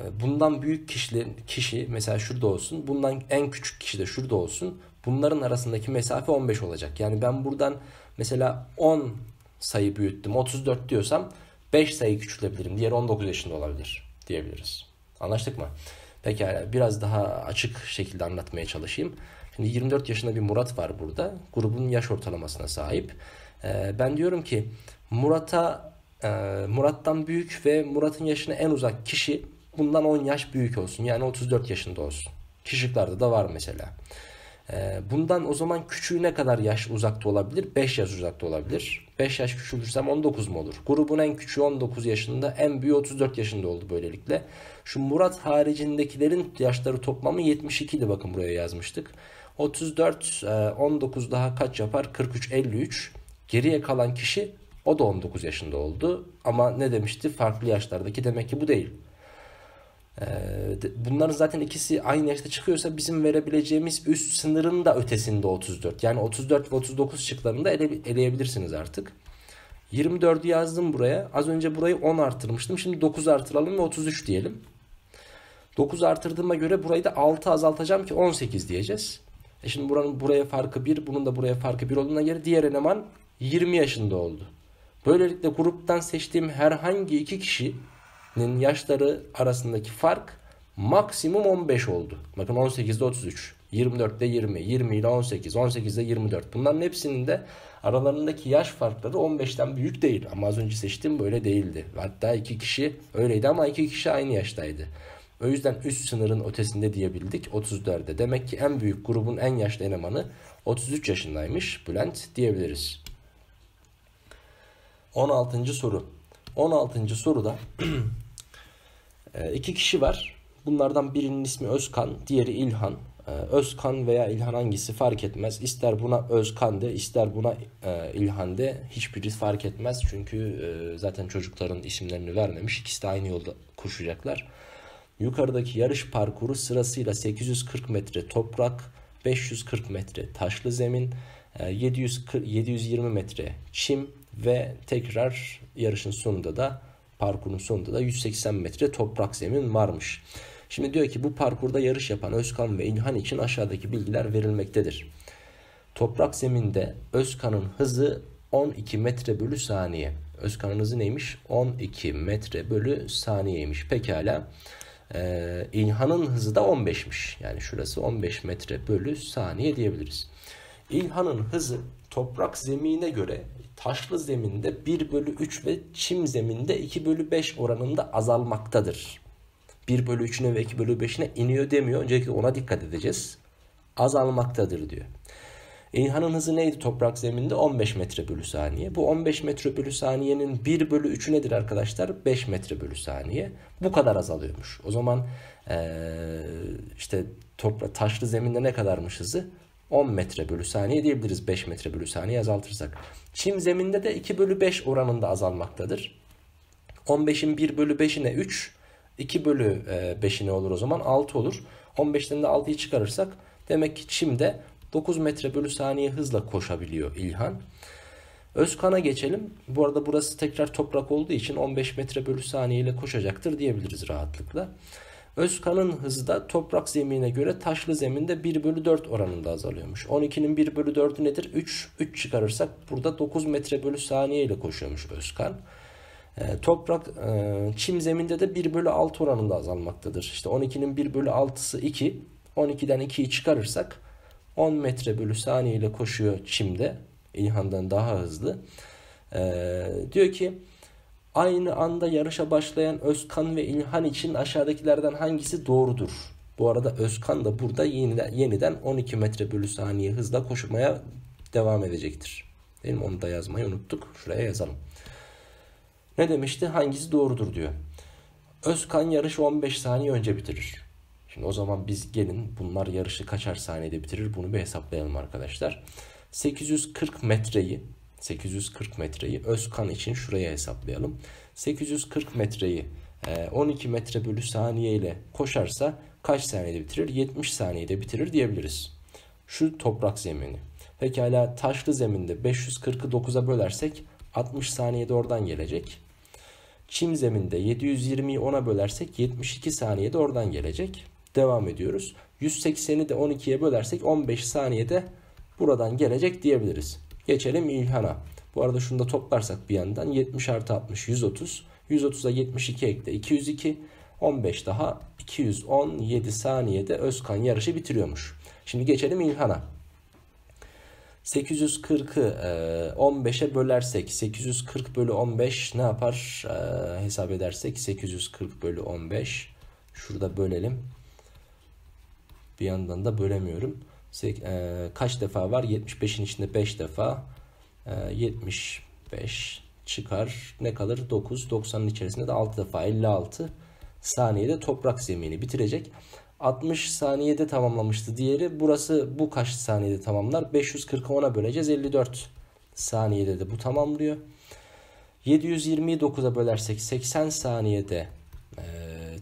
e, bundan büyük kişi, kişi mesela şurada olsun bundan en küçük kişi de şurada olsun bunların arasındaki mesafe 15 olacak. Yani ben buradan mesela 10 sayı büyüttüm 34 diyorsam 5 sayı küçültebilirim. Diğer 19 yaşında olabilir diyebiliriz. Anlaştık mı? Pekala biraz daha açık şekilde anlatmaya çalışayım. Şimdi 24 yaşında bir Murat var burada. Grubun yaş ortalamasına sahip. Ee, ben diyorum ki Murat'a e, Murat'tan büyük ve Murat'ın yaşına en uzak kişi bundan 10 yaş büyük olsun. Yani 34 yaşında olsun. Kişiklerde de var mesela. Ee, bundan o zaman küçüğü ne kadar yaş uzakta olabilir? 5 yaş uzakta olabilir. 5 yaş küçülürsem 19 mu olur? Grubun en küçüğü 19 yaşında, en büyüğü 34 yaşında oldu böylelikle. Şu Murat haricindekilerin yaşları toplamı 72'di bakın buraya yazmıştık. 34, 19 e, daha kaç yapar? 43, 53. Geriye kalan kişi o da 19 yaşında oldu. Ama ne demişti? Farklı yaşlardaki demek ki bu değil. E, bunların zaten ikisi aynı yaşta çıkıyorsa bizim verebileceğimiz üst sınırın da ötesinde 34. Yani 34 ve 39 şıklarında ele, eleyebilirsiniz artık. 24'ü yazdım buraya. Az önce burayı 10 artırmıştım. Şimdi 9 artıralım ve 33 diyelim. 9 artırdığıma göre burayı da 6 azaltacağım ki 18 diyeceğiz. E şimdi buranın buraya farkı 1, bunun da buraya farkı 1 olduğuna göre diğer eleman 20 yaşında oldu. Böylelikle gruptan seçtiğim herhangi iki kişinin yaşları arasındaki fark maksimum 15 oldu. Bakın 18'de 33, 24'te 20, 20 ile 18, 18'de 24. Bunların hepsinin de aralarındaki yaş farkları 15'ten büyük değil. Ama az önce seçtiğim böyle değildi. Hatta iki kişi öyleydi ama iki kişi aynı yaştaydı. O yüzden üst sınırın ötesinde diyebildik 34'de. Demek ki en büyük grubun en yaşlı elemanı 33 yaşındaymış Bülent diyebiliriz. 16. soru. 16. soruda (clears throat) e, iki kişi var. Bunlardan birinin ismi Özkan, diğeri İlhan. E, Özkan veya İlhan hangisi fark etmez. İster buna Özkan de, ister buna e, İlhan de. Hiçbiri fark etmez. Çünkü zaten çocukların isimlerini vermemiş. İkisi de aynı yolda koşacaklar. Yukarıdaki yarış parkuru sırasıyla 840 metre toprak, 540 metre taşlı zemin, 740, e, 720 metre çim ve tekrar yarışın sonunda da parkurun sonunda da 180 metre toprak zemin varmış. Şimdi diyor ki bu parkurda yarış yapan Özkan ve İlhan için aşağıdaki bilgiler verilmektedir. Toprak zeminde Özkan'ın hızı 12 metre bölü saniye. Özkan'ın hızı neymiş? 12 metre bölü saniyeymiş. Pekala. Pekala. E, İlhanın hızı da 15'miş. Yani şurası 15 metre bölü saniye diyebiliriz. İlhanın hızı toprak zemine göre taşlı zeminde 1 bölü 3 ve çim zeminde 2 bölü 5 oranında azalmaktadır. 1 bölü 3'üne ve 2 bölü 5'ine iniyor demiyor. Öncelikle ona dikkat edeceğiz. Azalmaktadır diyor. İlhan'ın hızı neydi toprak zeminde? 15 metre bölü saniye. Bu 15 metre bölü saniyenin 1 bölü 3'ü nedir arkadaşlar? 5 metre bölü saniye. Bu kadar azalıyormuş. O zaman ee, işte topra taşlı zeminde ne kadarmış hızı? 10 metre bölü saniye diyebiliriz 5 metre bölü saniye azaltırsak. Çim zeminde de 2 bölü 5 oranında azalmaktadır. 15'in 1 bölü 5'ine 3, 2 bölü 5'ine olur o zaman 6 olur. 15'ten de 6'yı çıkarırsak demek ki çimde 9 metre bölü saniye hızla koşabiliyor İlhan. Özkan'a geçelim. Bu arada burası tekrar toprak olduğu için 15 metre bölü saniye ile koşacaktır diyebiliriz rahatlıkla. Özkan'ın hızı da toprak zemine göre taşlı zeminde 1 bölü 4 oranında azalıyormuş. 12'nin 1 bölü 4'ü nedir? 3. 3 çıkarırsak burada 9 metre bölü saniye ile koşuyormuş Özkan. E, ee, toprak e, çim zeminde de 1 bölü 6 oranında azalmaktadır. İşte 12'nin 1 bölü 6'sı 2. 12'den 2'yi çıkarırsak 10 metre bölü saniye ile koşuyor çimde. İlhan'dan daha hızlı. Ee, diyor ki aynı anda yarışa başlayan Özkan ve İlhan için aşağıdakilerden hangisi doğrudur? Bu arada Özkan da burada yeniden, yeniden 12 metre bölü saniye hızla koşmaya devam edecektir. Değil mi? Onu da yazmayı unuttuk. Şuraya yazalım. Ne demişti? Hangisi doğrudur diyor. Özkan yarışı 15 saniye önce bitirir. Şimdi o zaman biz gelin bunlar yarışı kaçar saniyede bitirir bunu bir hesaplayalım arkadaşlar. 840 metreyi 840 metreyi Özkan için şuraya hesaplayalım. 840 metreyi 12 e, metre bölü saniye ile koşarsa kaç saniyede bitirir? 70 saniyede bitirir diyebiliriz. Şu toprak zemini. Pekala taşlı zeminde 540'ı 9'a bölersek 60 saniyede oradan gelecek. Çim zeminde 720'yi 10'a bölersek 72 saniyede oradan gelecek devam ediyoruz. 180'i de 12'ye bölersek 15 saniyede buradan gelecek diyebiliriz. Geçelim İlhan'a. Bu arada şunu da toplarsak bir yandan 70 artı 60 130. 130'a 72 ekle 202. 15 daha 217 saniyede Özkan yarışı bitiriyormuş. Şimdi geçelim İlhan'a. 840'ı 15'e bölersek 840 bölü 15 ne yapar e, hesap edersek 840 bölü 15 şurada bölelim bir yandan da bölemiyorum. E, kaç defa var? 75'in içinde 5 defa. 75 e, çıkar. Ne kalır? 9. 90'ın içerisinde de 6 defa. 56 saniyede toprak zemini bitirecek. 60 saniyede tamamlamıştı diğeri. Burası bu kaç saniyede tamamlar? 540'ı 10'a böleceğiz. 54 saniyede de bu tamamlıyor. 729'a bölersek 80 saniyede e,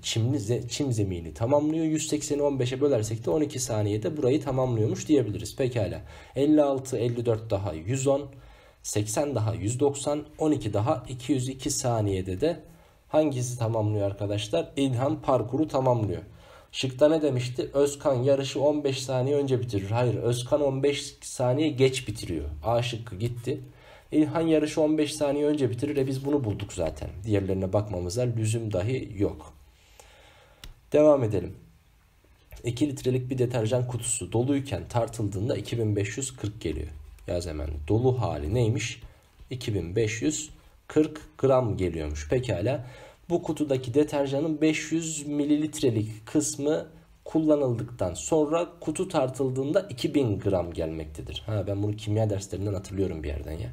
çimli çim zemini tamamlıyor. 180'i 15'e bölersek de 12 saniyede burayı tamamlıyormuş diyebiliriz. Pekala. 56, 54 daha 110, 80 daha 190, 12 daha 202 saniyede de hangisi tamamlıyor arkadaşlar? İlhan parkuru tamamlıyor. Şıkta ne demişti? Özkan yarışı 15 saniye önce bitirir. Hayır Özkan 15 saniye geç bitiriyor. A şıkkı gitti. İlhan yarışı 15 saniye önce bitirir. E biz bunu bulduk zaten. Diğerlerine bakmamıza lüzum dahi yok. Devam edelim. 2 litrelik bir deterjan kutusu doluyken tartıldığında 2540 geliyor. Yaz hemen. Dolu hali neymiş? 2540 gram geliyormuş. Pekala. Bu kutudaki deterjanın 500 mililitrelik kısmı kullanıldıktan sonra kutu tartıldığında 2000 gram gelmektedir. Ha ben bunu kimya derslerinden hatırlıyorum bir yerden ya.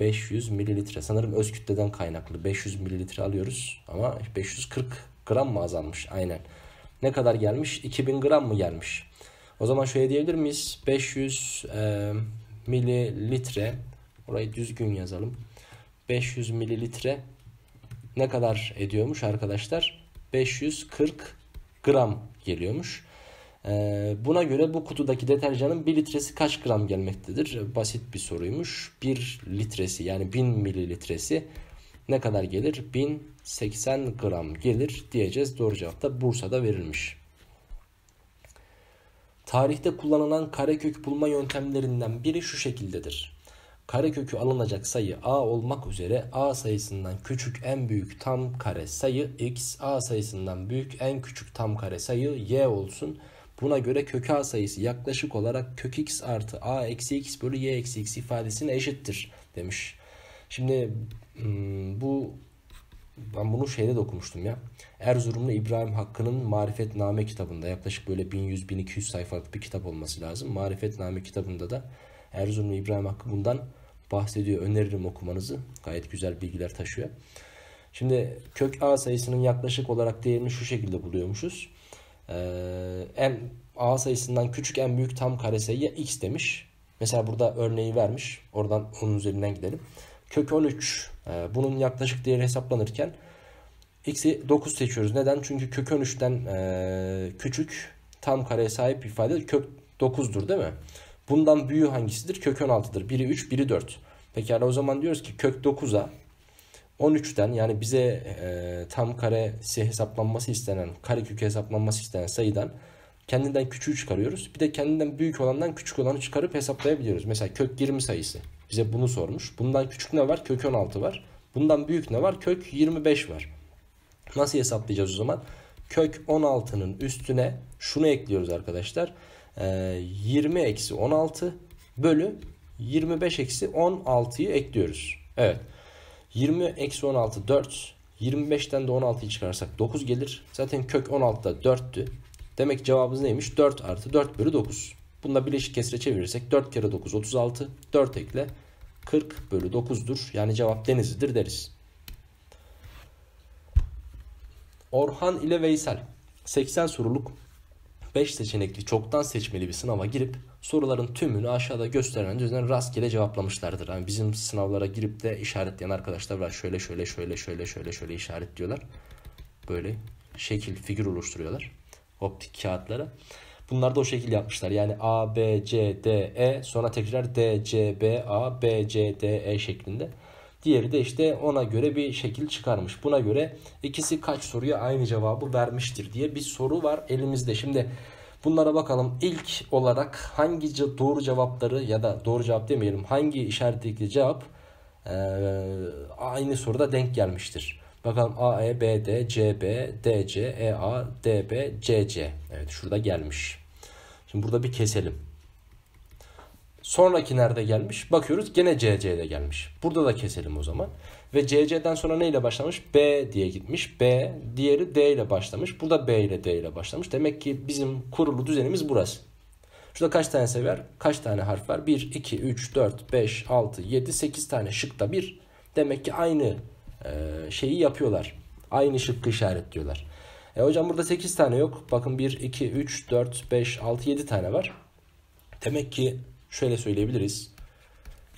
500 mililitre sanırım öz kütleden kaynaklı 500 mililitre alıyoruz ama 540 Gram mı azalmış? Aynen. Ne kadar gelmiş? 2000 gram mı gelmiş? O zaman şöyle diyebilir miyiz? 500 e, mililitre orayı düzgün yazalım. 500 mililitre ne kadar ediyormuş arkadaşlar? 540 gram geliyormuş. Ee, buna göre bu kutudaki deterjanın 1 litresi kaç gram gelmektedir? Basit bir soruymuş. 1 litresi yani 1000 mililitresi ne kadar gelir? 1000 80 gram gelir diyeceğiz. Doğru cevap da Bursa'da verilmiş. Tarihte kullanılan karekök bulma yöntemlerinden biri şu şekildedir. Karekökü alınacak sayı a olmak üzere a sayısından küçük en büyük tam kare sayı x, a sayısından büyük en küçük tam kare sayı y olsun. Buna göre kök a sayısı yaklaşık olarak kök x artı a eksi x bölü y eksi x ifadesine eşittir demiş. Şimdi hmm, bu ben bunu şeyde de okumuştum ya. Erzurumlu İbrahim Hakkı'nın Marifetname kitabında yaklaşık böyle 1100-1200 sayfalık bir kitap olması lazım. Marifetname kitabında da Erzurumlu İbrahim Hakkı bundan bahsediyor. Öneririm okumanızı. Gayet güzel bilgiler taşıyor. Şimdi kök A sayısının yaklaşık olarak değerini şu şekilde buluyormuşuz. Ee, en A sayısından küçük en büyük tam karesiye x demiş. Mesela burada örneği vermiş. Oradan onun üzerinden gidelim kök 13 e, bunun yaklaşık değeri hesaplanırken x'i 9 seçiyoruz. Neden? Çünkü kök 13'ten e, küçük tam kareye sahip ifade kök 9'dur değil mi? Bundan büyüğü hangisidir? Kök 16'dır. Biri 3, biri 4. Pekala o zaman diyoruz ki kök 9'a 13'ten yani bize e, tam karesi hesaplanması istenen, kare kökü hesaplanması istenen sayıdan kendinden küçüğü çıkarıyoruz. Bir de kendinden büyük olandan küçük olanı çıkarıp hesaplayabiliyoruz. Mesela kök 20 sayısı. Bize bunu sormuş. Bundan küçük ne var? Kök 16 var. Bundan büyük ne var? Kök 25 var. Nasıl hesaplayacağız o zaman? Kök 16'nın üstüne şunu ekliyoruz arkadaşlar. 20 ee, eksi 16 bölü 25 eksi 16'yı ekliyoruz. Evet. 20 eksi 16 4. 25'ten de 16'yı çıkarsak 9 gelir. Zaten kök 16'da 4'tü. Demek cevabımız neymiş? 4 artı 4 bölü 9. Bunu da birleşik kesre çevirirsek 4 kere 9 36. 4 ekle 40 bölü 9'dur. Yani cevap Denizli'dir deriz. Orhan ile Veysel 80 soruluk 5 seçenekli çoktan seçmeli bir sınava girip soruların tümünü aşağıda gösterilen düzen rastgele cevaplamışlardır. Yani bizim sınavlara girip de işaretleyen arkadaşlar var şöyle şöyle şöyle şöyle şöyle şöyle işaretliyorlar. Böyle şekil figür oluşturuyorlar optik kağıtlara. Bunlar da o şekilde yapmışlar. Yani A, B, C, D, E sonra tekrar D, C, B, A, B, C, D, E şeklinde. Diğeri de işte ona göre bir şekil çıkarmış. Buna göre ikisi kaç soruya aynı cevabı vermiştir diye bir soru var elimizde. Şimdi bunlara bakalım. İlk olarak hangi doğru cevapları ya da doğru cevap demeyelim hangi işaretlikli cevap e, aynı soruda denk gelmiştir. Bakalım A, E, B, B, D, D, C, C, E, A, D, B, C, C. Evet şurada gelmiş. Şimdi burada bir keselim. Sonraki nerede gelmiş? Bakıyoruz gene C, C'de gelmiş. Burada da keselim o zaman. Ve C, C'den sonra ne ile başlamış? B diye gitmiş. B, diğeri D ile başlamış. Burada B ile D ile başlamış. Demek ki bizim kurulu düzenimiz burası. Şurada kaç tane sever? Kaç tane harf var? 1, 2, 3, 4, 5, 6, 7, 8 tane şıkta bir. Demek ki aynı e, şeyi yapıyorlar. Aynı şıkkı işaretliyorlar. E hocam burada 8 tane yok. Bakın 1, 2, 3, 4, 5, 6, 7 tane var. Demek ki şöyle söyleyebiliriz.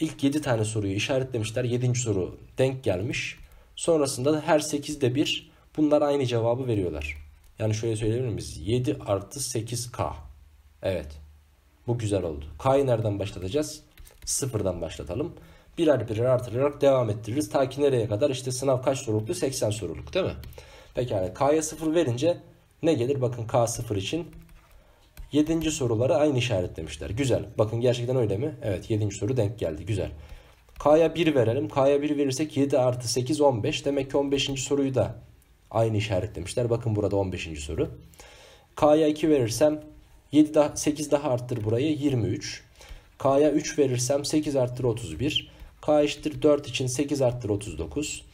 İlk 7 tane soruyu işaretlemişler. 7. soru denk gelmiş. Sonrasında da her 8'de bir bunlar aynı cevabı veriyorlar. Yani şöyle söyleyebilir miyiz? 7 artı 8K. Evet. Bu güzel oldu. K'yı nereden başlatacağız? Sıfırdan başlatalım birer birer artırarak devam ettiririz. Ta ki nereye kadar İşte sınav kaç soruluktu? 80 soruluk değil mi? Pekala K'ya 0 verince ne gelir? Bakın K 0 için 7. soruları aynı işaretlemişler. Güzel. Bakın gerçekten öyle mi? Evet 7. soru denk geldi. Güzel. K'ya 1 verelim. K'ya 1 verirsek 7 artı 8 15. Demek ki 15. soruyu da aynı işaretlemişler. Bakın burada 15. soru. K'ya 2 verirsem 7 daha, 8 daha arttır burayı 23. K'ya 3 verirsem 8 arttır 31. K eşittir 4 için 8 arttır 39.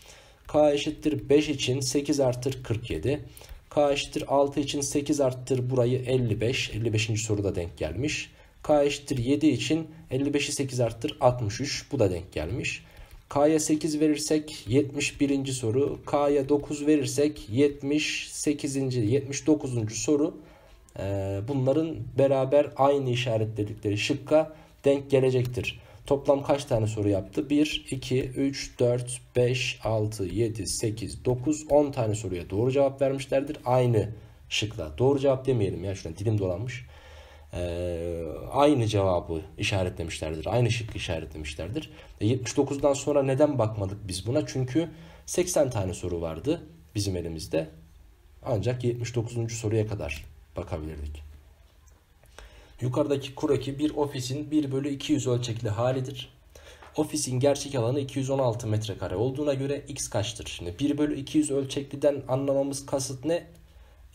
K eşittir 5 için 8 arttır 47. K eşittir 6 için 8 arttır burayı 55. 55. soruda denk gelmiş. K eşittir 7 için 55'i 8 arttır 63. Bu da denk gelmiş. K'ya 8 verirsek 71. soru. K'ya 9 verirsek 78. 79. soru. Ee, bunların beraber aynı işaretledikleri şıkka denk gelecektir. Toplam kaç tane soru yaptı? 1, 2, 3, 4, 5, 6, 7, 8, 9, 10 tane soruya doğru cevap vermişlerdir. Aynı şıkla. Doğru cevap demeyelim ya şuna dilim dolanmış. Ee, aynı cevabı işaretlemişlerdir. Aynı şıkkı işaretlemişlerdir. E, 79'dan sonra neden bakmadık biz buna? Çünkü 80 tane soru vardı bizim elimizde. Ancak 79. soruya kadar bakabilirdik. Yukarıdaki kureki bir ofisin 1 bölü 200 ölçekli halidir. Ofisin gerçek alanı 216 metrekare olduğuna göre x kaçtır? Şimdi 1 bölü 200 ölçekliden anlamamız kasıt ne?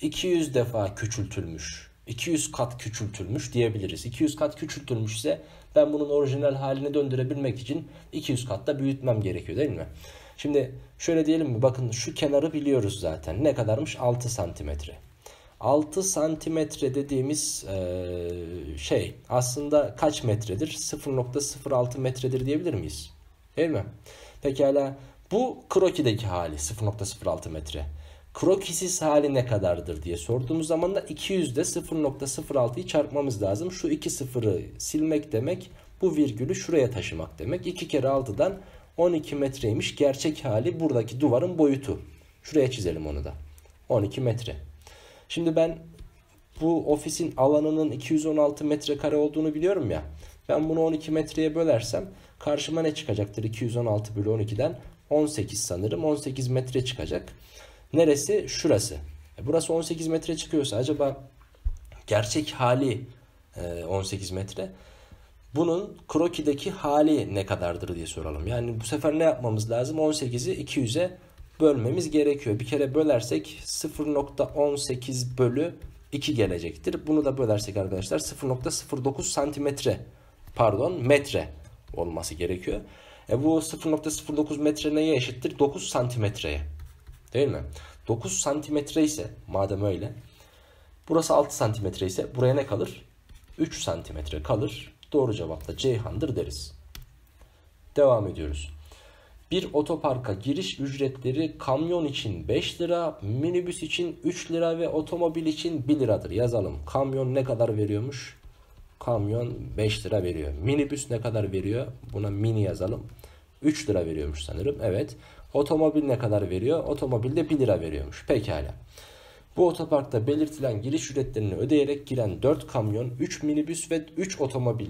200 defa küçültülmüş. 200 kat küçültülmüş diyebiliriz. 200 kat küçültülmüş ise ben bunun orijinal haline döndürebilmek için 200 kat da büyütmem gerekiyor değil mi? Şimdi şöyle diyelim mi? Bakın şu kenarı biliyoruz zaten. Ne kadarmış? 6 santimetre. 6 santimetre dediğimiz e, şey aslında kaç metredir? 0.06 metredir diyebilir miyiz? Değil mi? Pekala bu krokideki hali 0.06 metre. Krokisiz hali ne kadardır diye sorduğumuz zaman da 200'de 0.06'yı çarpmamız lazım. Şu iki sıfırı silmek demek bu virgülü şuraya taşımak demek. 2 kere 6'dan 12 metreymiş gerçek hali buradaki duvarın boyutu. Şuraya çizelim onu da. 12 metre. Şimdi ben bu ofisin alanının 216 metrekare olduğunu biliyorum ya. Ben bunu 12 metreye bölersem karşıma ne çıkacaktır? 216 bölü 12'den 18 sanırım. 18 metre çıkacak. Neresi? Şurası. E, burası 18 metre çıkıyorsa acaba gerçek hali 18 e, metre. Bunun krokideki hali ne kadardır diye soralım. Yani bu sefer ne yapmamız lazım? 18'i 200'e bölmemiz gerekiyor. Bir kere bölersek 0.18 bölü 2 gelecektir. Bunu da bölersek arkadaşlar 0.09 santimetre pardon metre olması gerekiyor. E bu 0.09 metre neye eşittir? 9 santimetreye. Değil mi? 9 santimetre ise madem öyle. Burası 6 santimetre ise buraya ne kalır? 3 santimetre kalır. Doğru cevap da Ceyhan'dır deriz. Devam ediyoruz. Bir otoparka giriş ücretleri kamyon için 5 lira, minibüs için 3 lira ve otomobil için 1 liradır. Yazalım. Kamyon ne kadar veriyormuş? Kamyon 5 lira veriyor. Minibüs ne kadar veriyor? Buna mini yazalım. 3 lira veriyormuş sanırım. Evet. Otomobil ne kadar veriyor? Otomobil de 1 lira veriyormuş. Pekala. Bu otoparkta belirtilen giriş ücretlerini ödeyerek giren 4 kamyon, 3 minibüs ve 3 otomobil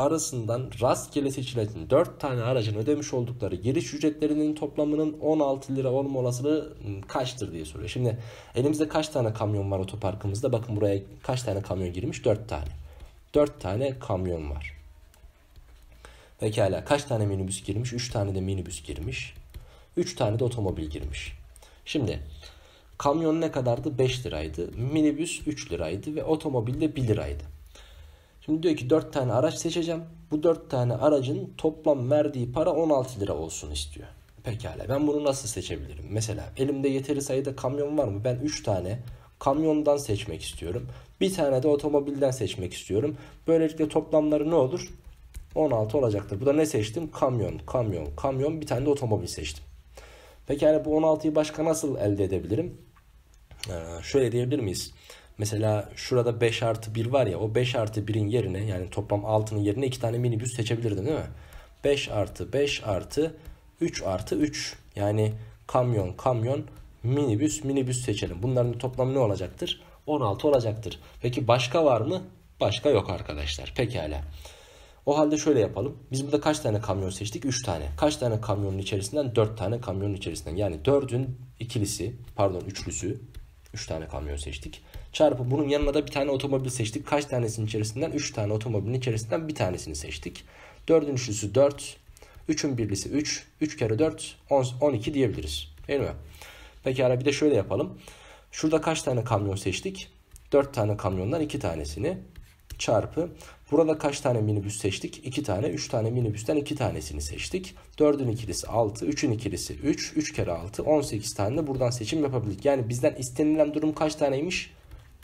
arasından rastgele seçilen 4 tane aracın ödemiş oldukları giriş ücretlerinin toplamının 16 lira olma olasılığı ıı, kaçtır diye soruyor. Şimdi elimizde kaç tane kamyon var otoparkımızda? Bakın buraya kaç tane kamyon girmiş? 4 tane. 4 tane kamyon var. Pekala kaç tane minibüs girmiş? 3 tane de minibüs girmiş. 3 tane de otomobil girmiş. Şimdi kamyon ne kadardı? 5 liraydı. Minibüs 3 liraydı ve otomobil de 1 liraydı. Şimdi diyor ki 4 tane araç seçeceğim. Bu 4 tane aracın toplam verdiği para 16 lira olsun istiyor. Pekala ben bunu nasıl seçebilirim? Mesela elimde yeteri sayıda kamyon var mı? Ben 3 tane kamyondan seçmek istiyorum. Bir tane de otomobilden seçmek istiyorum. Böylelikle toplamları ne olur? 16 olacaktır. Bu da ne seçtim? Kamyon, kamyon, kamyon. Bir tane de otomobil seçtim. Peki yani bu 16'yı başka nasıl elde edebilirim? Ee, şöyle diyebilir miyiz? Mesela şurada 5 artı 1 var ya o 5 artı 1'in yerine yani toplam 6'nın yerine 2 tane minibüs seçebilirdin değil mi? 5 artı 5 artı 3 artı 3 yani kamyon kamyon minibüs minibüs seçelim. Bunların toplamı ne olacaktır? 16 olacaktır. Peki başka var mı? Başka yok arkadaşlar. Pekala. O halde şöyle yapalım. Biz burada kaç tane kamyon seçtik? 3 tane. Kaç tane kamyonun içerisinden? 4 tane kamyonun içerisinden. Yani 4'ün ikilisi, pardon üçlüsü 3 tane kamyon seçtik. Çarpı bunun yanına da bir tane otomobil seçtik. Kaç tanesinin içerisinden? 3 tane otomobilin içerisinden bir tanesini seçtik. Dördün üçlüsü 4. 3'ün birlisi 3. 3 kere 4 12 diyebiliriz. Değil mi? Pekala bir de şöyle yapalım. Şurada kaç tane kamyon seçtik? 4 tane kamyondan 2 tanesini çarpı burada kaç tane minibüs seçtik? 2 tane. 3 tane minibüsten 2 tanesini seçtik. 4'ün ikilisi 6. 3'ün ikilisi 3. 3 kere 6. 18 tane de buradan seçim yapabildik. Yani bizden istenilen durum kaç taneymiş?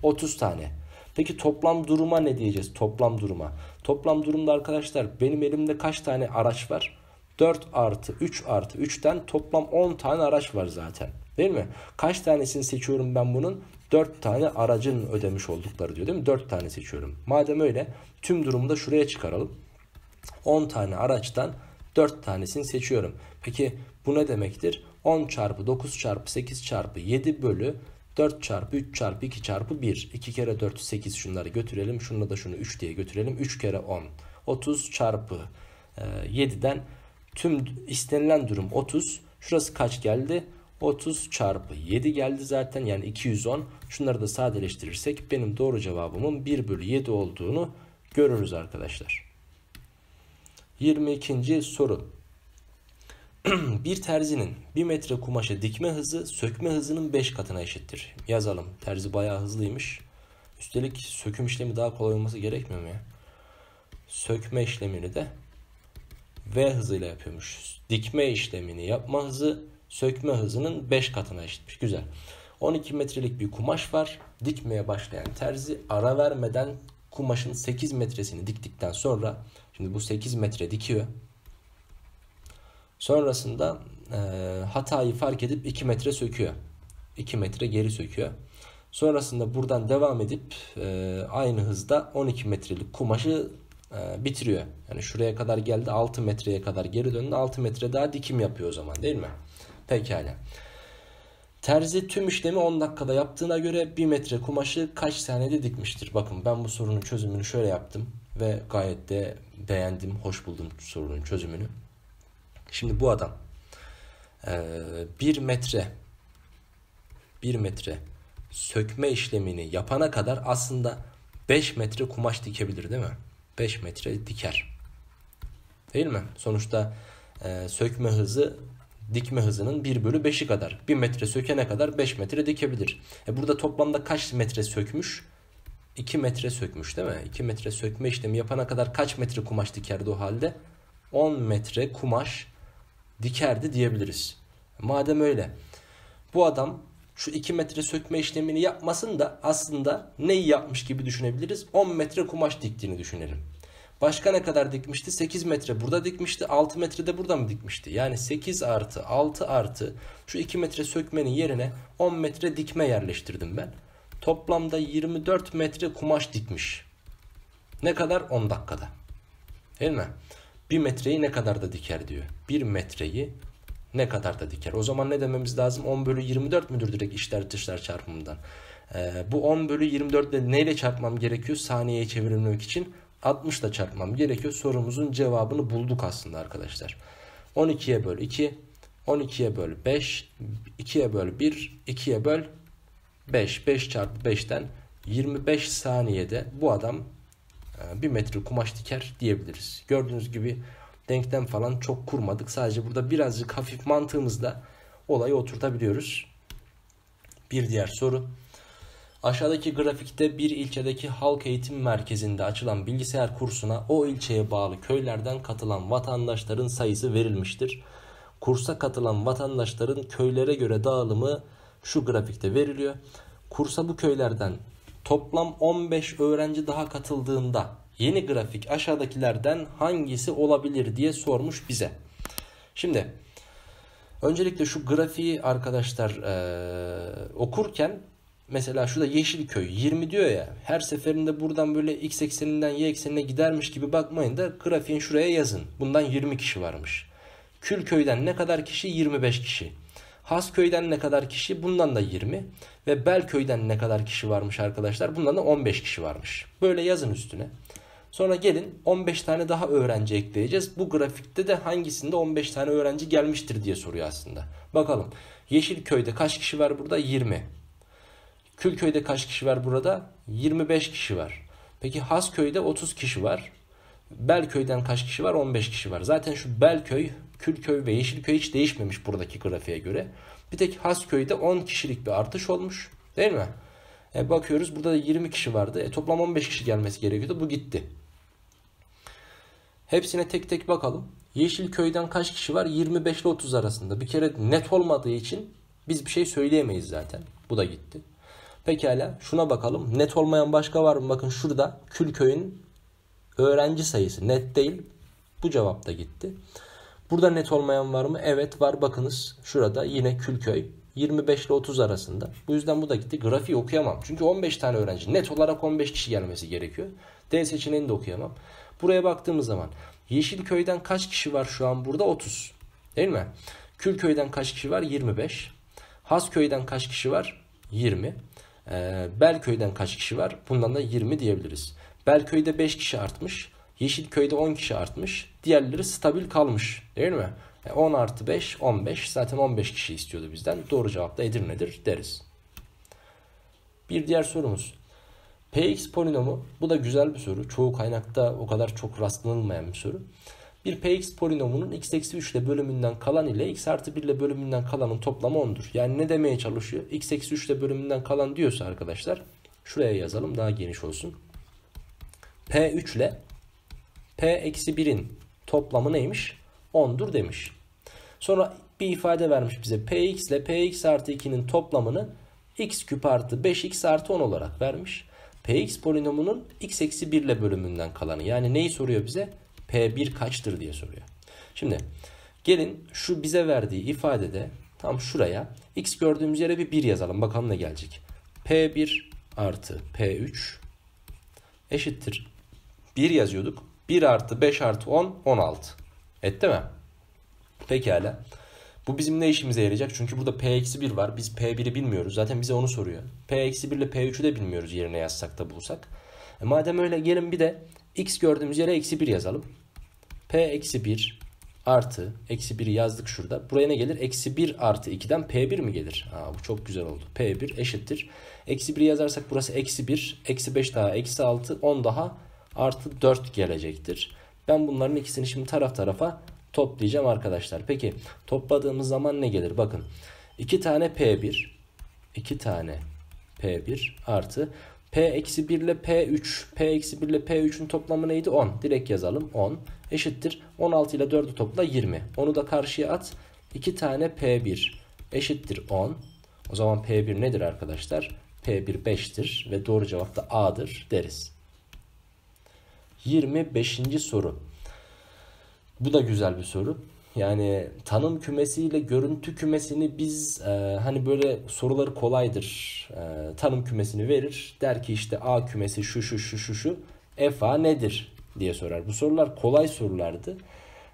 30 tane. Peki toplam duruma ne diyeceğiz? Toplam duruma. Toplam durumda arkadaşlar benim elimde kaç tane araç var? 4 artı 3 artı 3'ten toplam 10 tane araç var zaten. Değil mi? Kaç tanesini seçiyorum ben bunun? 4 tane aracın ödemiş oldukları diyor değil mi? 4 tane seçiyorum. Madem öyle tüm durumu da şuraya çıkaralım. 10 tane araçtan 4 tanesini seçiyorum. Peki bu ne demektir? 10 çarpı 9 çarpı 8 çarpı 7 bölü 4 çarpı 3 çarpı 2 çarpı 1. 2 kere 4 8 şunları götürelim. Şunla da şunu 3 diye götürelim. 3 kere 10. 30 çarpı 7'den e, tüm istenilen durum 30. Şurası kaç geldi? 30 çarpı 7 geldi zaten yani 210. Şunları da sadeleştirirsek benim doğru cevabımın 1 bölü 7 olduğunu görürüz arkadaşlar. 22. soru. (clears throat) bir terzinin 1 metre kumaşa dikme hızı sökme hızının 5 katına eşittir. Yazalım. Terzi bayağı hızlıymış. Üstelik söküm işlemi daha kolay olması gerekmiyor mu ya? Sökme işlemini de V hızıyla yapıyormuş. Dikme işlemini yapma hızı sökme hızının 5 katına eşitmiş. Güzel. 12 metrelik bir kumaş var. Dikmeye başlayan terzi ara vermeden kumaşın 8 metresini diktikten sonra şimdi bu 8 metre dikiyor. Sonrasında e, hatayı fark edip 2 metre söküyor. 2 metre geri söküyor. Sonrasında buradan devam edip e, aynı hızda 12 metrelik kumaşı e, bitiriyor. Yani şuraya kadar geldi 6 metreye kadar geri döndü 6 metre daha dikim yapıyor o zaman değil mi? Pekala. Terzi tüm işlemi 10 dakikada yaptığına göre 1 metre kumaşı kaç saniyede dikmiştir? Bakın ben bu sorunun çözümünü şöyle yaptım ve gayet de beğendim, hoş buldum sorunun çözümünü. Şimdi bu adam 1 e, metre 1 metre sökme işlemini yapana kadar aslında 5 metre kumaş dikebilir değil mi? 5 metre diker. Değil mi? Sonuçta e, sökme hızı dikme hızının 1 bölü 5'i kadar. 1 metre sökene kadar 5 metre dikebilir. E burada toplamda kaç metre sökmüş? 2 metre sökmüş değil mi? 2 metre sökme işlemi yapana kadar kaç metre kumaş dikerdi o halde? 10 metre kumaş dikerdi diyebiliriz. E, madem öyle bu adam şu 2 metre sökme işlemini yapmasın da aslında neyi yapmış gibi düşünebiliriz? 10 metre kumaş diktiğini düşünelim. Başka ne kadar dikmişti? 8 metre burada dikmişti. 6 metre de burada mı dikmişti? Yani 8 artı 6 artı şu 2 metre sökmenin yerine 10 metre dikme yerleştirdim ben. Toplamda 24 metre kumaş dikmiş. Ne kadar? 10 dakikada. Değil mi? 1 metreyi ne kadar da diker diyor. 1 metreyi ne kadar da diker. O zaman ne dememiz lazım? 10 bölü 24 müdür direkt işler dışlar çarpımından? Ee, bu 10 bölü 24 ile neyle çarpmam gerekiyor? Saniyeye çevirmek için 60 ile çarpmam gerekiyor. Sorumuzun cevabını bulduk aslında arkadaşlar. 12'ye böl 2, 12'ye böl 5, 2'ye böl 1, 2'ye böl 5. 5 çarpı 5'ten 25 saniyede bu adam e, bir metre kumaş diker diyebiliriz. Gördüğünüz gibi denklem falan çok kurmadık. Sadece burada birazcık hafif mantığımızla olayı oturtabiliyoruz. Bir diğer soru. Aşağıdaki grafikte bir ilçedeki halk eğitim merkezinde açılan bilgisayar kursuna o ilçeye bağlı köylerden katılan vatandaşların sayısı verilmiştir. Kursa katılan vatandaşların köylere göre dağılımı şu grafikte veriliyor. Kursa bu köylerden toplam 15 öğrenci daha katıldığında yeni grafik aşağıdakilerden hangisi olabilir diye sormuş bize. Şimdi öncelikle şu grafiği arkadaşlar ee, okurken Mesela şurada Yeşilköy 20 diyor ya. Her seferinde buradan böyle x ekseninden y eksenine gidermiş gibi bakmayın da grafiğin şuraya yazın. Bundan 20 kişi varmış. Külköy'den ne kadar kişi? 25 kişi. Hasköy'den ne kadar kişi? Bundan da 20. Ve Belköy'den ne kadar kişi varmış arkadaşlar? Bundan da 15 kişi varmış. Böyle yazın üstüne. Sonra gelin 15 tane daha öğrenci ekleyeceğiz. Bu grafikte de hangisinde 15 tane öğrenci gelmiştir diye soruyor aslında. Bakalım Yeşilköy'de kaç kişi var burada? 20. Külköy'de kaç kişi var burada? 25 kişi var. Peki Hasköy'de 30 kişi var. Belköy'den kaç kişi var? 15 kişi var. Zaten şu Belköy, Külköy ve Yeşilköy hiç değişmemiş buradaki grafiğe göre. Bir tek Hasköy'de 10 kişilik bir artış olmuş. Değil mi? E bakıyoruz burada da 20 kişi vardı. E toplam 15 kişi gelmesi gerekiyordu. Bu gitti. Hepsine tek tek bakalım. Yeşilköy'den kaç kişi var? 25 ile 30 arasında. Bir kere net olmadığı için biz bir şey söyleyemeyiz zaten. Bu da gitti. Pekala şuna bakalım. Net olmayan başka var mı? Bakın şurada Külköy'ün öğrenci sayısı net değil. Bu cevap da gitti. Burada net olmayan var mı? Evet var bakınız. Şurada yine Külköy 25 ile 30 arasında. Bu yüzden bu da gitti. Grafiği okuyamam. Çünkü 15 tane öğrenci. Net olarak 15 kişi gelmesi gerekiyor. D seçeneğini de okuyamam. Buraya baktığımız zaman Yeşilköy'den kaç kişi var şu an burada? 30. Değil mi? Külköy'den kaç kişi var? 25. Hasköy'den kaç kişi var? 20. E, Belköy'den kaç kişi var? Bundan da 20 diyebiliriz. Belköy'de 5 kişi artmış. Yeşilköy'de 10 kişi artmış. Diğerleri stabil kalmış değil mi? 10 e, artı 5 15 zaten 15 kişi istiyordu bizden. Doğru cevap da Edirne'dir deriz. Bir diğer sorumuz. Px polinomu bu da güzel bir soru. Çoğu kaynakta o kadar çok rastlanılmayan bir soru. Bir px polinomunun x eksi 3 ile bölümünden kalan ile x artı 1 ile bölümünden kalanın toplamı 10'dur. Yani ne demeye çalışıyor? x eksi 3 ile bölümünden kalan diyorsa arkadaşlar şuraya yazalım daha geniş olsun. p3 ile p eksi 1'in toplamı neymiş? 10'dur demiş. Sonra bir ifade vermiş bize px ile px artı 2'nin toplamını x küp artı 5x artı 10 olarak vermiş. px polinomunun x eksi 1 ile bölümünden kalanı yani neyi soruyor bize? P1 kaçtır diye soruyor. Şimdi gelin şu bize verdiği ifadede tam şuraya x gördüğümüz yere bir 1 yazalım. Bakalım ne gelecek. P1 artı P3 eşittir. 1 yazıyorduk. 1 artı 5 artı 10 16. Etti mi? Pekala. Bu bizim ne işimize yarayacak? Çünkü burada P-1 var. Biz P1'i bilmiyoruz. Zaten bize onu soruyor. P-1 ile P3'ü de bilmiyoruz yerine yazsak da bulsak. E madem öyle gelin bir de x gördüğümüz yere eksi 1 yazalım. P eksi 1 artı eksi 1'i yazdık şurada. Buraya ne gelir? Eksi 1 artı 2'den P1 mi gelir? Aa, bu çok güzel oldu. P1 eşittir. Eksi 1'i yazarsak burası eksi 1. Eksi 5 daha eksi 6. 10 daha artı 4 gelecektir. Ben bunların ikisini şimdi taraf tarafa toplayacağım arkadaşlar. Peki topladığımız zaman ne gelir? Bakın 2 tane P1 2 tane P1 artı P-1 ile P3, P-1 ile P3'ün toplamı neydi? 10. Direkt yazalım 10 eşittir 16 ile 4'ü topla 20. Onu da karşıya at. 2 tane P1 eşittir 10. O zaman P1 nedir arkadaşlar? P1 5'tir ve doğru cevap da A'dır deriz. 25. soru. Bu da güzel bir soru. Yani tanım kümesiyle görüntü kümesini biz e, hani böyle soruları kolaydır. E, tanım kümesini verir. Der ki işte A kümesi şu şu şu şu şu. F A nedir diye sorar. Bu sorular kolay sorulardı.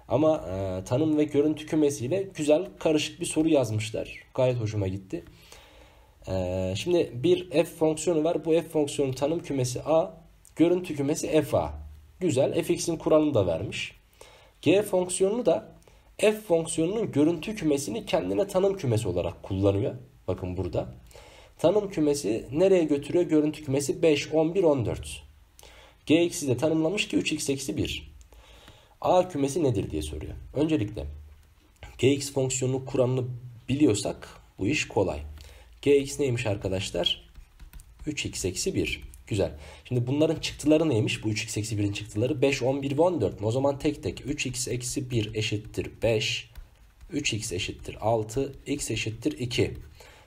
Ama e, tanım ve görüntü kümesiyle güzel karışık bir soru yazmışlar. Gayet hoşuma gitti. E, şimdi bir f fonksiyonu var. Bu f fonksiyonun tanım kümesi a, görüntü kümesi f a. Güzel. fx'in kuralını da vermiş. g fonksiyonunu da f fonksiyonunun görüntü kümesini kendine tanım kümesi olarak kullanıyor. Bakın burada. Tanım kümesi nereye götürüyor? Görüntü kümesi 5, 11, 14. Gx'i de tanımlamış ki 3x eksi 1. A kümesi nedir diye soruyor. Öncelikle gx fonksiyonunun kuramını biliyorsak bu iş kolay. gx neymiş arkadaşlar? 3x eksi 1. Güzel. Şimdi bunların çıktıları neymiş? Bu 3x eksi 1'in çıktıları 5, 11 ve 14 O zaman tek tek 3x eksi 1 eşittir 5, 3x eşittir 6, x eşittir 2.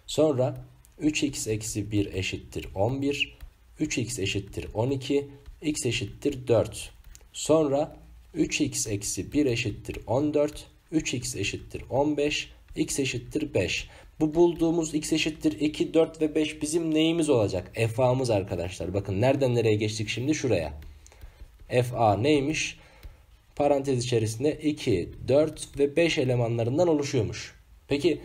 Sonra 3x eksi 1 eşittir 11, 3x eşittir 12, x eşittir 4. Sonra 3x eksi 1 eşittir 14, 3x eşittir 15, x eşittir 5. Bu bulduğumuz x eşittir 2, 4 ve 5 bizim neyimiz olacak? FA'mız arkadaşlar. Bakın nereden nereye geçtik şimdi? Şuraya. FA neymiş? Parantez içerisinde 2, 4 ve 5 elemanlarından oluşuyormuş. Peki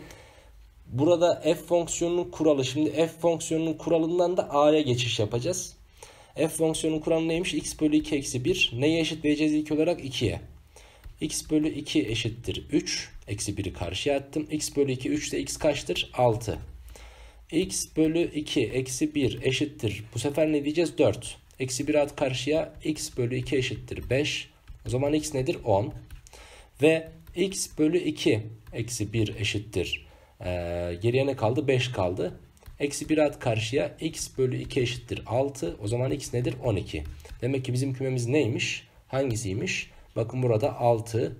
burada f fonksiyonunun kuralı. Şimdi f fonksiyonunun kuralından da a'ya geçiş yapacağız. f fonksiyonunun kuralı neymiş? x bölü 2 eksi 1. Neyi eşitleyeceğiz ilk olarak? 2'ye x bölü 2 eşittir 3. Eksi 1'i karşıya attım. x bölü 2 3 de x kaçtır? 6. x bölü 2 eksi 1 eşittir. Bu sefer ne diyeceğiz? 4. Eksi 1 at karşıya x bölü 2 eşittir 5. O zaman x nedir? 10. Ve x bölü 2 eksi 1 eşittir. Ee, geriye ne kaldı? 5 kaldı. Eksi 1 at karşıya x bölü 2 eşittir 6. O zaman x nedir? 12. Demek ki bizim kümemiz neymiş? Hangisiymiş? Bakın burada 6,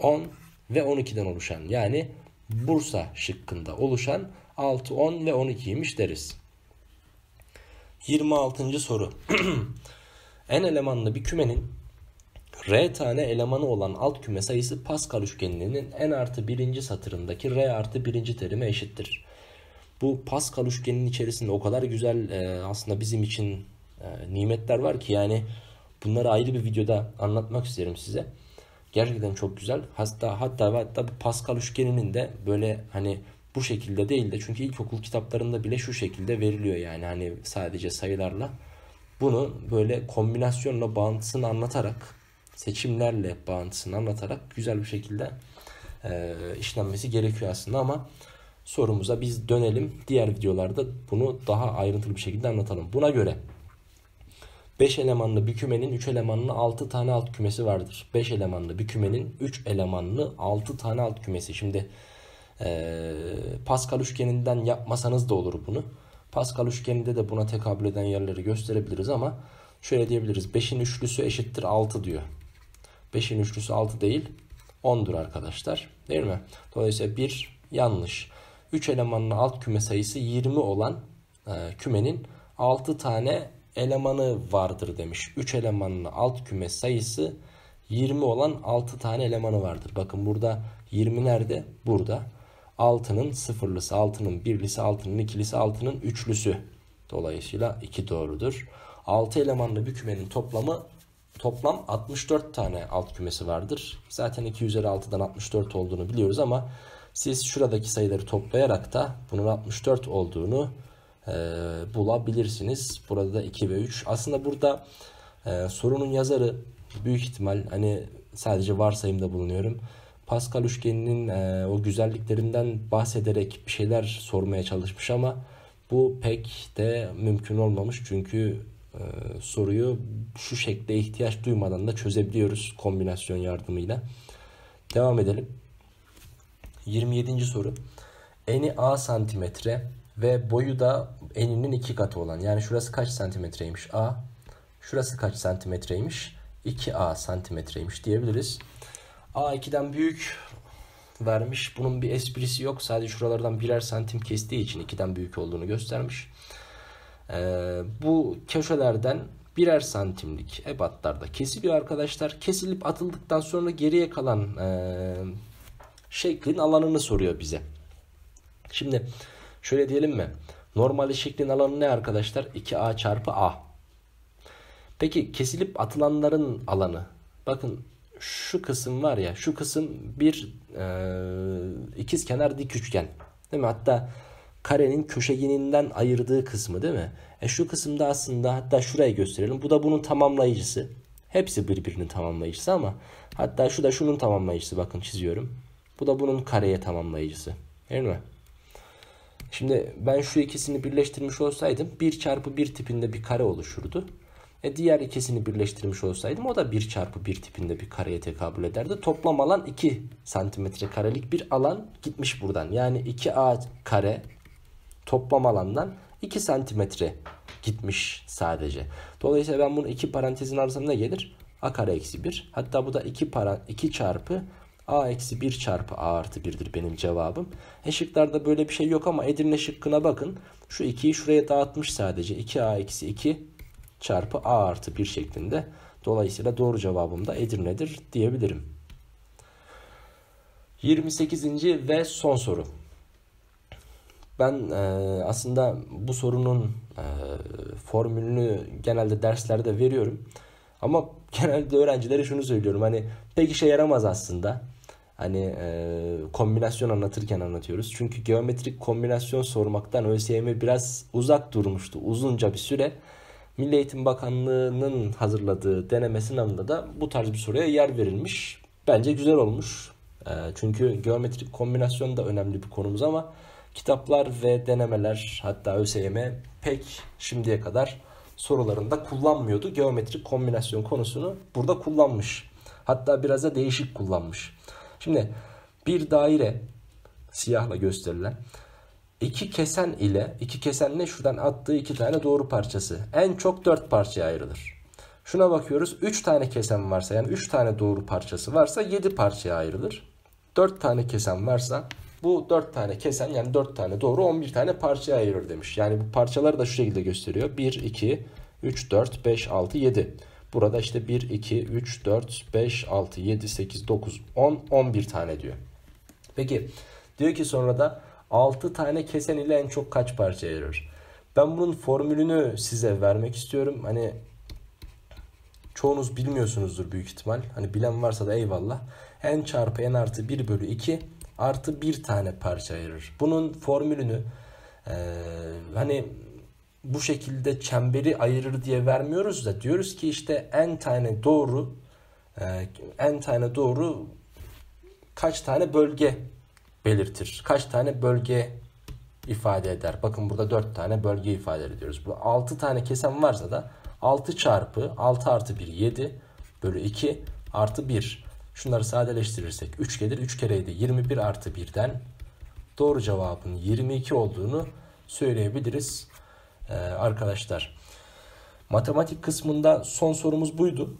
10 ve 12'den oluşan yani Bursa şıkkında oluşan 6, 10 ve 12'ymiş deriz. 26. soru. (clears throat) en elemanlı bir kümenin R tane elemanı olan alt küme sayısı Pascal üçgeninin en artı birinci satırındaki R artı birinci terime eşittir. Bu Pascal üçgeninin içerisinde o kadar güzel e, aslında bizim için e, nimetler var ki yani Bunları ayrı bir videoda anlatmak isterim size. Gerçekten çok güzel. Hatta hatta hatta bu Pascal üçgeninin de böyle hani bu şekilde değil de çünkü ilkokul kitaplarında bile şu şekilde veriliyor yani hani sadece sayılarla. Bunu böyle kombinasyonla bağıntısını anlatarak seçimlerle bağıntısını anlatarak güzel bir şekilde e, işlenmesi gerekiyor aslında ama sorumuza biz dönelim. Diğer videolarda bunu daha ayrıntılı bir şekilde anlatalım. Buna göre 5 elemanlı bir kümenin 3 elemanlı 6 tane alt kümesi vardır. 5 elemanlı bir kümenin 3 elemanlı 6 tane alt kümesi. Şimdi e, Pascal üçgeninden yapmasanız da olur bunu. Pascal üçgeninde de buna tekabül eden yerleri gösterebiliriz ama şöyle diyebiliriz. 5'in üçlüsü eşittir 6 diyor. 5'in üçlüsü 6 değil 10'dur arkadaşlar. Değil mi? Dolayısıyla 1 yanlış. 3 elemanlı alt küme sayısı 20 olan e, kümenin 6 tane elemanı vardır demiş. 3 elemanlı alt küme sayısı 20 olan 6 tane elemanı vardır. Bakın burada 20 nerede? Burada. 6'nın sıfırlısı, 6'nın birlisi, 6'nın ikilisi, 6'nın üçlüsü. Dolayısıyla 2 doğrudur. 6 elemanlı bir kümenin toplamı toplam 64 tane alt kümesi vardır. Zaten 2 üzeri 6'dan 64 olduğunu biliyoruz ama siz şuradaki sayıları toplayarak da bunun 64 olduğunu e, bulabilirsiniz. Burada da 2 ve 3. Aslında burada e, sorunun yazarı büyük ihtimal hani sadece varsayımda bulunuyorum. Pascal üçgeninin e, o güzelliklerinden bahsederek bir şeyler sormaya çalışmış ama bu pek de mümkün olmamış çünkü e, soruyu şu şekilde ihtiyaç duymadan da çözebiliyoruz kombinasyon yardımıyla. Devam edelim. 27. soru. Eni A santimetre, ve boyu da eninin iki katı olan. Yani şurası kaç santimetreymiş A. Şurası kaç santimetreymiş? 2A santimetreymiş diyebiliriz. A 2'den büyük vermiş. Bunun bir esprisi yok. Sadece şuralardan birer santim kestiği için 2'den büyük olduğunu göstermiş. Ee, bu köşelerden birer santimlik ebatlarda kesiliyor arkadaşlar. Kesilip atıldıktan sonra geriye kalan e, şeklin alanını soruyor bize. Şimdi Şöyle diyelim mi? Normal şeklin alanı ne arkadaşlar? 2A çarpı A. Peki kesilip atılanların alanı. Bakın şu kısım var ya şu kısım bir e, ikiz kenar dik üçgen. Değil mi? Hatta karenin köşegeninden ayırdığı kısmı değil mi? E şu kısımda aslında hatta şurayı gösterelim. Bu da bunun tamamlayıcısı. Hepsi birbirinin tamamlayıcısı ama hatta şu da şunun tamamlayıcısı bakın çiziyorum. Bu da bunun kareye tamamlayıcısı. Değil mi? Şimdi ben şu ikisini birleştirmiş olsaydım 1 çarpı 1 tipinde bir kare oluşurdu. E diğer ikisini birleştirmiş olsaydım o da 1 çarpı 1 tipinde bir kareye tekabül ederdi. Toplam alan 2 santimetre karelik bir alan gitmiş buradan. Yani 2A kare toplam alandan 2 santimetre gitmiş sadece. Dolayısıyla ben bunu iki parantezin arasında gelir? A kare eksi 1. Hatta bu da 2, para, 2 çarpı a eksi 1 çarpı a artı 1'dir benim cevabım. E böyle bir şey yok ama Edirne şıkkına bakın. Şu 2'yi şuraya dağıtmış sadece. 2a eksi 2 çarpı a artı 1 şeklinde. Dolayısıyla doğru cevabım da Edirne'dir diyebilirim. 28. ve son soru. Ben e, aslında bu sorunun e, formülünü genelde derslerde veriyorum. Ama (laughs) genelde öğrencilere şunu söylüyorum. Hani pek işe yaramaz aslında hani e, kombinasyon anlatırken anlatıyoruz. Çünkü geometrik kombinasyon sormaktan ÖSYM biraz uzak durmuştu uzunca bir süre. Milli Eğitim Bakanlığı'nın hazırladığı deneme sınavında da bu tarz bir soruya yer verilmiş. Bence güzel olmuş. E, çünkü geometrik kombinasyon da önemli bir konumuz ama kitaplar ve denemeler hatta ÖSYM pek şimdiye kadar sorularında kullanmıyordu. Geometrik kombinasyon konusunu burada kullanmış. Hatta biraz da değişik kullanmış. Şimdi bir daire siyahla gösterilen iki kesen ile iki kesenle şuradan attığı iki tane doğru parçası en çok dört parçaya ayrılır. Şuna bakıyoruz üç tane kesen varsa yani üç tane doğru parçası varsa yedi parçaya ayrılır. Dört tane kesen varsa bu dört tane kesen yani dört tane doğru on bir tane parçaya ayırır demiş. Yani bu parçaları da şu şekilde gösteriyor. 1, 2, 3, 4, 5, 6, yedi. Burada işte 1, 2, 3, 4, 5, 6, 7, 8, 9, 10, 11 tane diyor. Peki diyor ki sonra da 6 tane kesen ile en çok kaç parça ayırır? Ben bunun formülünü size vermek istiyorum. Hani çoğunuz bilmiyorsunuzdur büyük ihtimal. Hani bilen varsa da eyvallah. N çarpı N artı 1 bölü 2 artı 1 tane parça ayırır. Bunun formülünü ee, hani bu şekilde çemberi ayırır diye vermiyoruz da diyoruz ki işte en tane doğru e, en tane doğru kaç tane bölge belirtir. Kaç tane bölge ifade eder. Bakın burada 4 tane bölge ifade ediyoruz. Bu 6 tane kesen varsa da 6 çarpı 6 artı 1 7 bölü 2 artı 1. Şunları sadeleştirirsek 3 gelir. 3 kereydi 21 artı 1'den doğru cevabın 22 olduğunu söyleyebiliriz. E, arkadaşlar. Matematik kısmında son sorumuz buydu.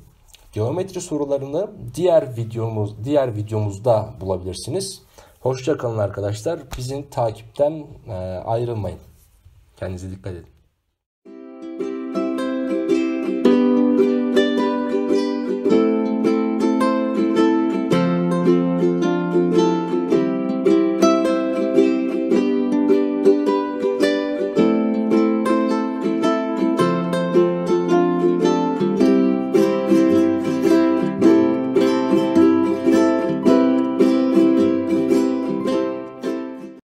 Geometri sorularını diğer videomuz diğer videomuzda bulabilirsiniz. Hoşça kalın arkadaşlar. Bizim takipten e, ayrılmayın. Kendinize dikkat edin.